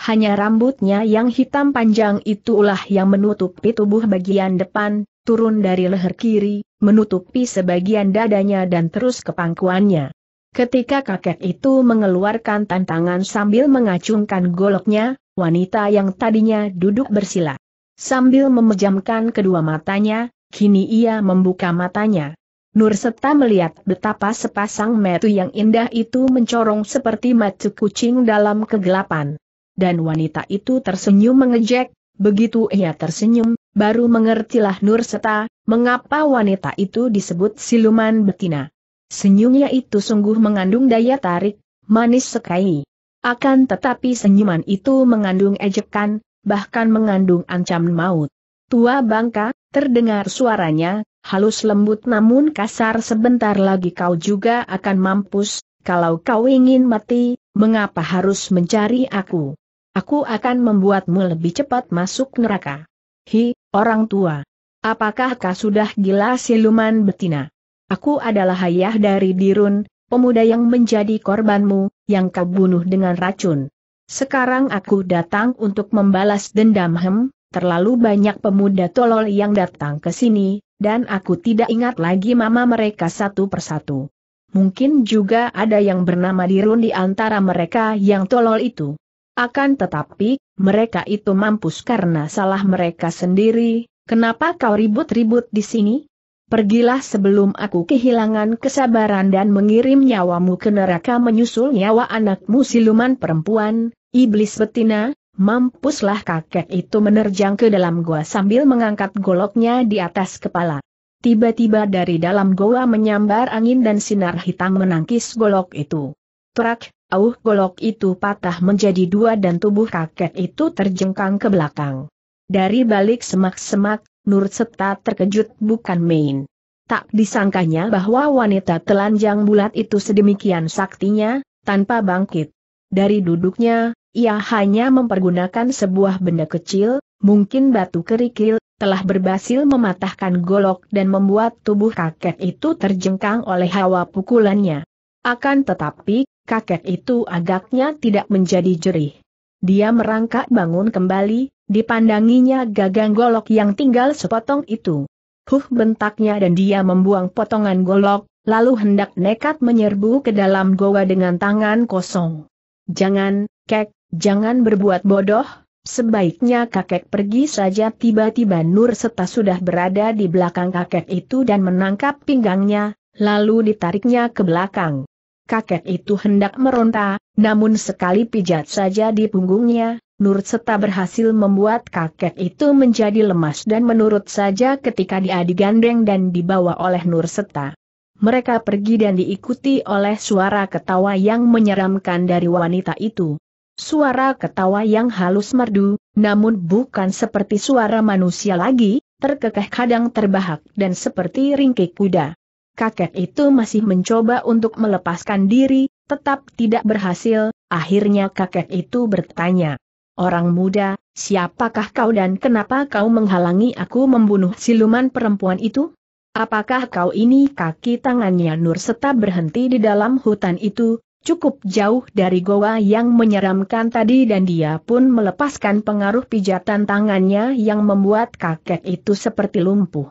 Hanya rambutnya yang hitam panjang itulah yang menutupi tubuh bagian depan, turun dari leher kiri, menutupi sebagian dadanya dan terus ke pangkuannya. Ketika kakek itu mengeluarkan tantangan sambil mengacungkan goloknya, wanita yang tadinya duduk bersila. Sambil memejamkan kedua matanya, kini ia membuka matanya. Nur serta melihat betapa sepasang metu yang indah itu mencorong seperti mata kucing dalam kegelapan. Dan wanita itu tersenyum mengejek, begitu ia tersenyum, baru mengertilah Nur serta mengapa wanita itu disebut siluman betina. Senyumnya itu sungguh mengandung daya tarik, manis sekali. Akan tetapi senyuman itu mengandung ejekan, bahkan mengandung ancaman maut. Tua bangka, terdengar suaranya, halus lembut namun kasar sebentar lagi kau juga akan mampus, kalau kau ingin mati, mengapa harus mencari aku? Aku akan membuatmu lebih cepat masuk neraka. Hi, orang tua. Apakah kau sudah gila siluman betina? Aku adalah ayah dari Dirun, pemuda yang menjadi korbanmu, yang kau bunuh dengan racun. Sekarang aku datang untuk membalas dendam hem, terlalu banyak pemuda tolol yang datang ke sini, dan aku tidak ingat lagi mama mereka satu persatu. Mungkin juga ada yang bernama Dirun di antara mereka yang tolol itu. Akan tetapi, mereka itu mampus karena salah mereka sendiri, kenapa kau ribut-ribut di sini? Pergilah sebelum aku kehilangan kesabaran dan mengirim nyawamu ke neraka menyusul nyawa anakmu siluman perempuan, iblis betina, mampuslah kakek itu menerjang ke dalam gua sambil mengangkat goloknya di atas kepala. Tiba-tiba dari dalam goa menyambar angin dan sinar hitam menangkis golok itu. Trak, auh golok itu patah menjadi dua dan tubuh kakek itu terjengkang ke belakang. Dari balik semak-semak, Nur Seta terkejut bukan main. Tak disangkanya bahwa wanita telanjang bulat itu sedemikian saktinya, tanpa bangkit. Dari duduknya, ia hanya mempergunakan sebuah benda kecil, mungkin batu kerikil, telah berhasil mematahkan golok dan membuat tubuh kakek itu terjengkang oleh hawa pukulannya. Akan tetapi, kakek itu agaknya tidak menjadi jerih. Dia merangkak bangun kembali, dipandanginya gagang golok yang tinggal sepotong itu. Huh bentaknya dan dia membuang potongan golok, lalu hendak nekat menyerbu ke dalam goa dengan tangan kosong. Jangan, kek, jangan berbuat bodoh, sebaiknya kakek pergi saja tiba-tiba Nur Seta sudah berada di belakang kakek itu dan menangkap pinggangnya, lalu ditariknya ke belakang kakek itu hendak meronta, namun sekali pijat saja di punggungnya, Nur Seta berhasil membuat kakek itu menjadi lemas dan menurut saja ketika dia digandeng dan dibawa oleh Nur Seta. Mereka pergi dan diikuti oleh suara ketawa yang menyeramkan dari wanita itu. Suara ketawa yang halus merdu, namun bukan seperti suara manusia lagi, terkekeh kadang terbahak dan seperti ringkik kuda kakek itu masih mencoba untuk melepaskan diri, tetap tidak berhasil, akhirnya kakek itu bertanya. Orang muda, siapakah kau dan kenapa kau menghalangi aku membunuh siluman perempuan itu? Apakah kau ini kaki tangannya Nur Seta berhenti di dalam hutan itu, cukup jauh dari goa yang menyeramkan tadi dan dia pun melepaskan pengaruh pijatan tangannya yang membuat kakek itu seperti lumpuh.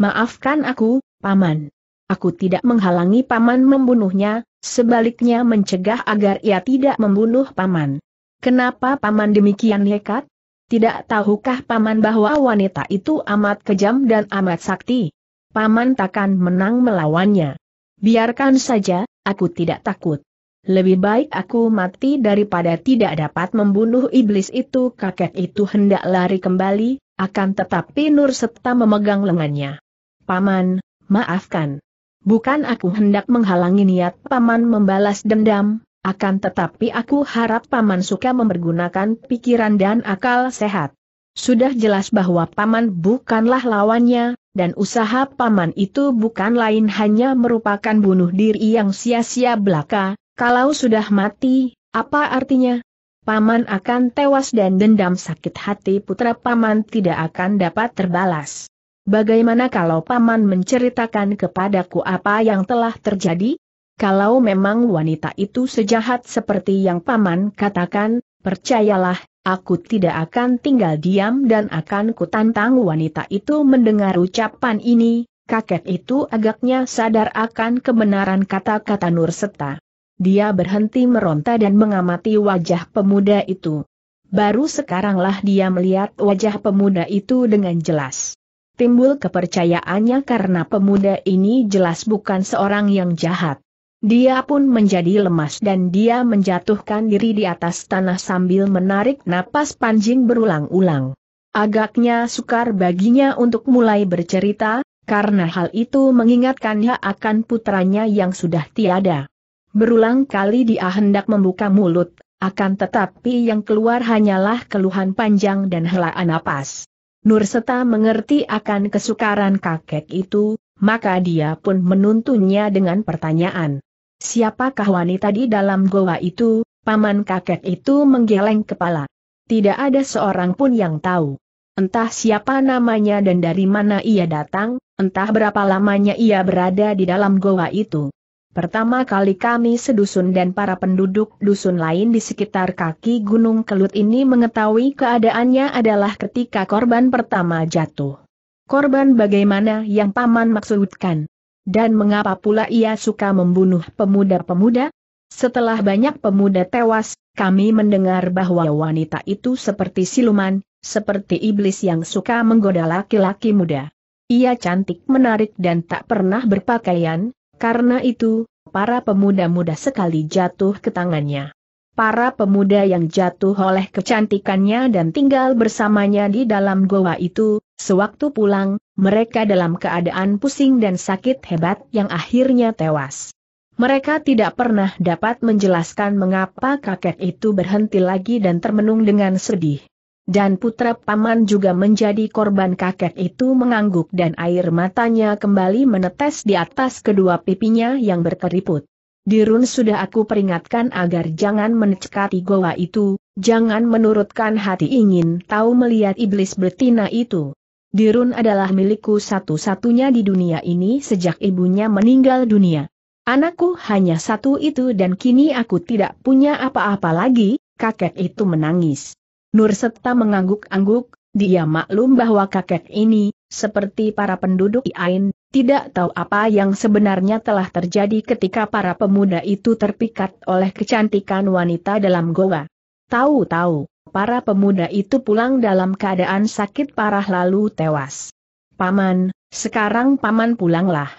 Maafkan aku, Paman aku tidak menghalangi paman membunuhnya, sebaliknya mencegah agar ia tidak membunuh paman. Kenapa paman demikian nekat? Tidak tahukah paman bahwa wanita itu amat kejam dan amat sakti? Paman takkan menang melawannya. Biarkan saja, aku tidak takut. Lebih baik aku mati daripada tidak dapat membunuh iblis itu kakek itu hendak lari kembali, akan tetapi Nur serta memegang lengannya. Paman, maafkan. Bukan aku hendak menghalangi niat paman membalas dendam, akan tetapi aku harap paman suka mempergunakan pikiran dan akal sehat. Sudah jelas bahwa paman bukanlah lawannya, dan usaha paman itu bukan lain hanya merupakan bunuh diri yang sia-sia belaka, kalau sudah mati, apa artinya? Paman akan tewas dan dendam sakit hati putra paman tidak akan dapat terbalas. Bagaimana kalau paman menceritakan kepadaku apa yang telah terjadi? Kalau memang wanita itu sejahat seperti yang paman katakan, percayalah, aku tidak akan tinggal diam dan akan kutantang wanita itu mendengar ucapan ini. Kakek itu agaknya sadar akan kebenaran kata-kata Nur Seta. Dia berhenti meronta dan mengamati wajah pemuda itu. Baru sekaranglah dia melihat wajah pemuda itu dengan jelas timbul kepercayaannya karena pemuda ini jelas bukan seorang yang jahat. Dia pun menjadi lemas dan dia menjatuhkan diri di atas tanah sambil menarik napas panjang berulang-ulang. Agaknya sukar baginya untuk mulai bercerita, karena hal itu mengingatkannya akan putranya yang sudah tiada. Berulang kali dia hendak membuka mulut, akan tetapi yang keluar hanyalah keluhan panjang dan helaan napas. Nurseta mengerti akan kesukaran kakek itu, maka dia pun menuntunnya dengan pertanyaan. Siapakah wanita di dalam goa itu? Paman kakek itu menggeleng kepala. Tidak ada seorang pun yang tahu. Entah siapa namanya dan dari mana ia datang, entah berapa lamanya ia berada di dalam goa itu. Pertama kali kami sedusun dan para penduduk dusun lain di sekitar kaki Gunung Kelut ini mengetahui keadaannya adalah ketika korban pertama jatuh. Korban bagaimana yang paman maksudkan? Dan mengapa pula ia suka membunuh pemuda-pemuda? Setelah banyak pemuda tewas, kami mendengar bahwa wanita itu seperti siluman, seperti iblis yang suka menggoda laki-laki muda. Ia cantik menarik dan tak pernah berpakaian, karena itu, para pemuda muda sekali jatuh ke tangannya. Para pemuda yang jatuh oleh kecantikannya dan tinggal bersamanya di dalam goa itu, sewaktu pulang, mereka dalam keadaan pusing dan sakit hebat yang akhirnya tewas. Mereka tidak pernah dapat menjelaskan mengapa kakek itu berhenti lagi dan termenung dengan sedih dan putra paman juga menjadi korban kakek itu mengangguk dan air matanya kembali menetes di atas kedua pipinya yang berkeriput. Dirun sudah aku peringatkan agar jangan mendekati goa itu, jangan menurutkan hati ingin tahu melihat iblis betina itu. Dirun adalah milikku satu-satunya di dunia ini sejak ibunya meninggal dunia. Anakku hanya satu itu dan kini aku tidak punya apa-apa lagi, kakek itu menangis. Nur serta mengangguk-angguk, dia maklum bahwa kakek ini, seperti para penduduk Iain, tidak tahu apa yang sebenarnya telah terjadi ketika para pemuda itu terpikat oleh kecantikan wanita dalam goa. Tahu-tahu, para pemuda itu pulang dalam keadaan sakit parah lalu tewas. Paman, sekarang paman pulanglah.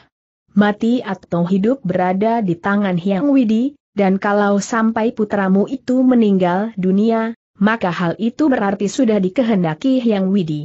Mati atau hidup berada di tangan Hyang Widi, dan kalau sampai putramu itu meninggal dunia, maka hal itu berarti sudah dikehendaki Yang Widi.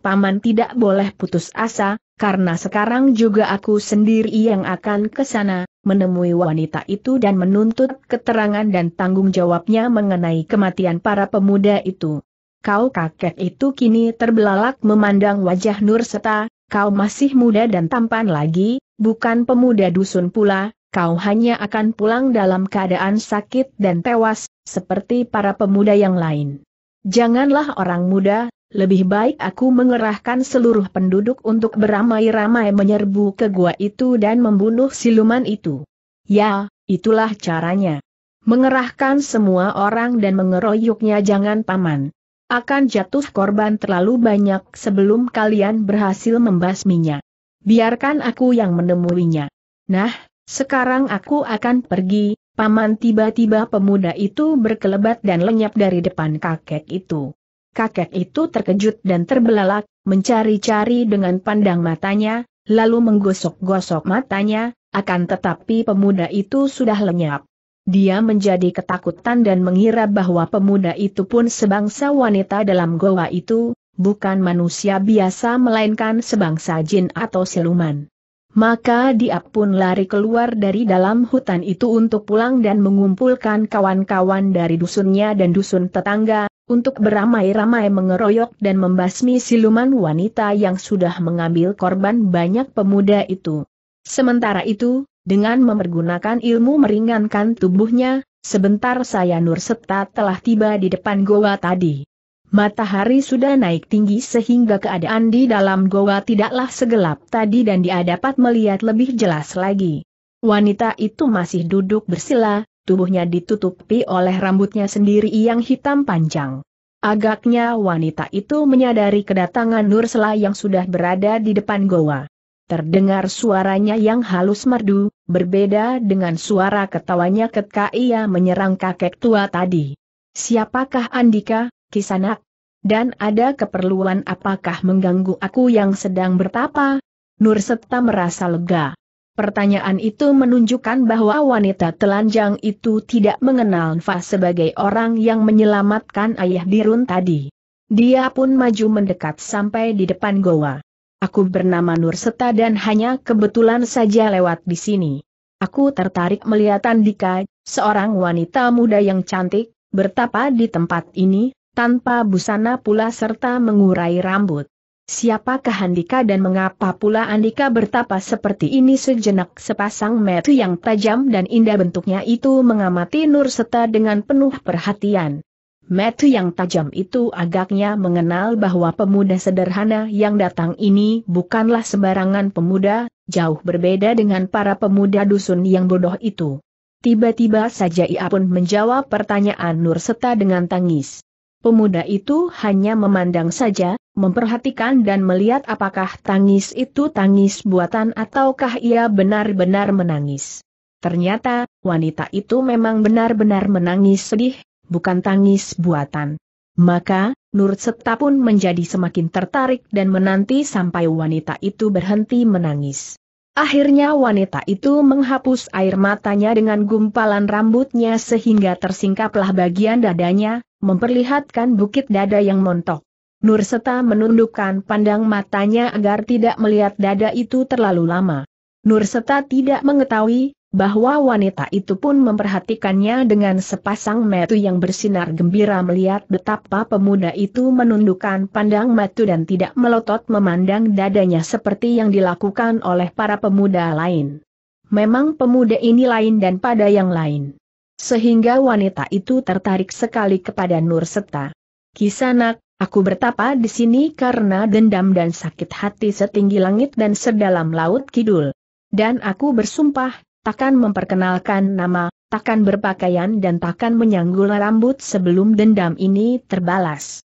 Paman tidak boleh putus asa, karena sekarang juga aku sendiri yang akan ke sana, menemui wanita itu dan menuntut keterangan dan tanggung jawabnya mengenai kematian para pemuda itu. Kau kakek itu kini terbelalak memandang wajah Nur Seta, kau masih muda dan tampan lagi, bukan pemuda dusun pula, kau hanya akan pulang dalam keadaan sakit dan tewas, seperti para pemuda yang lain. Janganlah orang muda, lebih baik aku mengerahkan seluruh penduduk untuk beramai-ramai menyerbu ke gua itu dan membunuh siluman itu. Ya, itulah caranya. Mengerahkan semua orang dan mengeroyoknya jangan paman. Akan jatuh korban terlalu banyak sebelum kalian berhasil membasminya. Biarkan aku yang menemuinya. Nah, sekarang aku akan pergi, paman tiba-tiba pemuda itu berkelebat dan lenyap dari depan kakek itu. Kakek itu terkejut dan terbelalak, mencari-cari dengan pandang matanya, lalu menggosok-gosok matanya, akan tetapi pemuda itu sudah lenyap. Dia menjadi ketakutan dan mengira bahwa pemuda itu pun sebangsa wanita dalam goa itu, bukan manusia biasa melainkan sebangsa jin atau siluman. Maka dia pun lari keluar dari dalam hutan itu untuk pulang dan mengumpulkan kawan-kawan dari dusunnya dan dusun tetangga, untuk beramai-ramai mengeroyok dan membasmi siluman wanita yang sudah mengambil korban banyak pemuda itu. Sementara itu, dengan mempergunakan ilmu meringankan tubuhnya, sebentar saya Nur Seta telah tiba di depan goa tadi. Matahari sudah naik tinggi sehingga keadaan di dalam goa tidaklah segelap tadi dan dia dapat melihat lebih jelas lagi. Wanita itu masih duduk bersila, tubuhnya ditutupi oleh rambutnya sendiri yang hitam panjang. Agaknya wanita itu menyadari kedatangan Nursela yang sudah berada di depan goa. Terdengar suaranya yang halus merdu, berbeda dengan suara ketawanya ketika ia menyerang kakek tua tadi. Siapakah Andika? Kisanak? Dan ada keperluan apakah mengganggu aku yang sedang bertapa? Nur Septa merasa lega. Pertanyaan itu menunjukkan bahwa wanita telanjang itu tidak mengenal Fa sebagai orang yang menyelamatkan ayah Dirun tadi. Dia pun maju mendekat sampai di depan goa. Aku bernama Nur Seta dan hanya kebetulan saja lewat di sini. Aku tertarik melihat Andika, seorang wanita muda yang cantik, bertapa di tempat ini, tanpa busana pula serta mengurai rambut. Siapakah Andika dan mengapa pula Andika bertapa seperti ini sejenak sepasang mata yang tajam dan indah bentuknya itu mengamati Nur Seta dengan penuh perhatian. Mata yang tajam itu agaknya mengenal bahwa pemuda sederhana yang datang ini bukanlah sembarangan pemuda, jauh berbeda dengan para pemuda dusun yang bodoh itu. Tiba-tiba saja ia pun menjawab pertanyaan Nur Seta dengan tangis. Pemuda itu hanya memandang saja, memperhatikan dan melihat apakah tangis itu tangis buatan ataukah ia benar-benar menangis. Ternyata, wanita itu memang benar-benar menangis sedih, bukan tangis buatan. Maka, Nur Septa pun menjadi semakin tertarik dan menanti sampai wanita itu berhenti menangis. Akhirnya wanita itu menghapus air matanya dengan gumpalan rambutnya sehingga tersingkaplah bagian dadanya, memperlihatkan bukit dada yang montok. Nurseta menundukkan pandang matanya agar tidak melihat dada itu terlalu lama. Nurseta tidak mengetahui, bahwa wanita itu pun memperhatikannya dengan sepasang metu yang bersinar gembira melihat betapa pemuda itu menundukkan pandang metu dan tidak melotot memandang dadanya seperti yang dilakukan oleh para pemuda lain. Memang pemuda ini lain dan pada yang lain. Sehingga wanita itu tertarik sekali kepada Nur Seta. Kisanak, Aku bertapa di sini karena dendam dan sakit hati setinggi langit dan sedalam laut kidul. Dan aku bersumpah, takkan memperkenalkan nama, takkan berpakaian dan takkan menyanggul rambut sebelum dendam ini terbalas.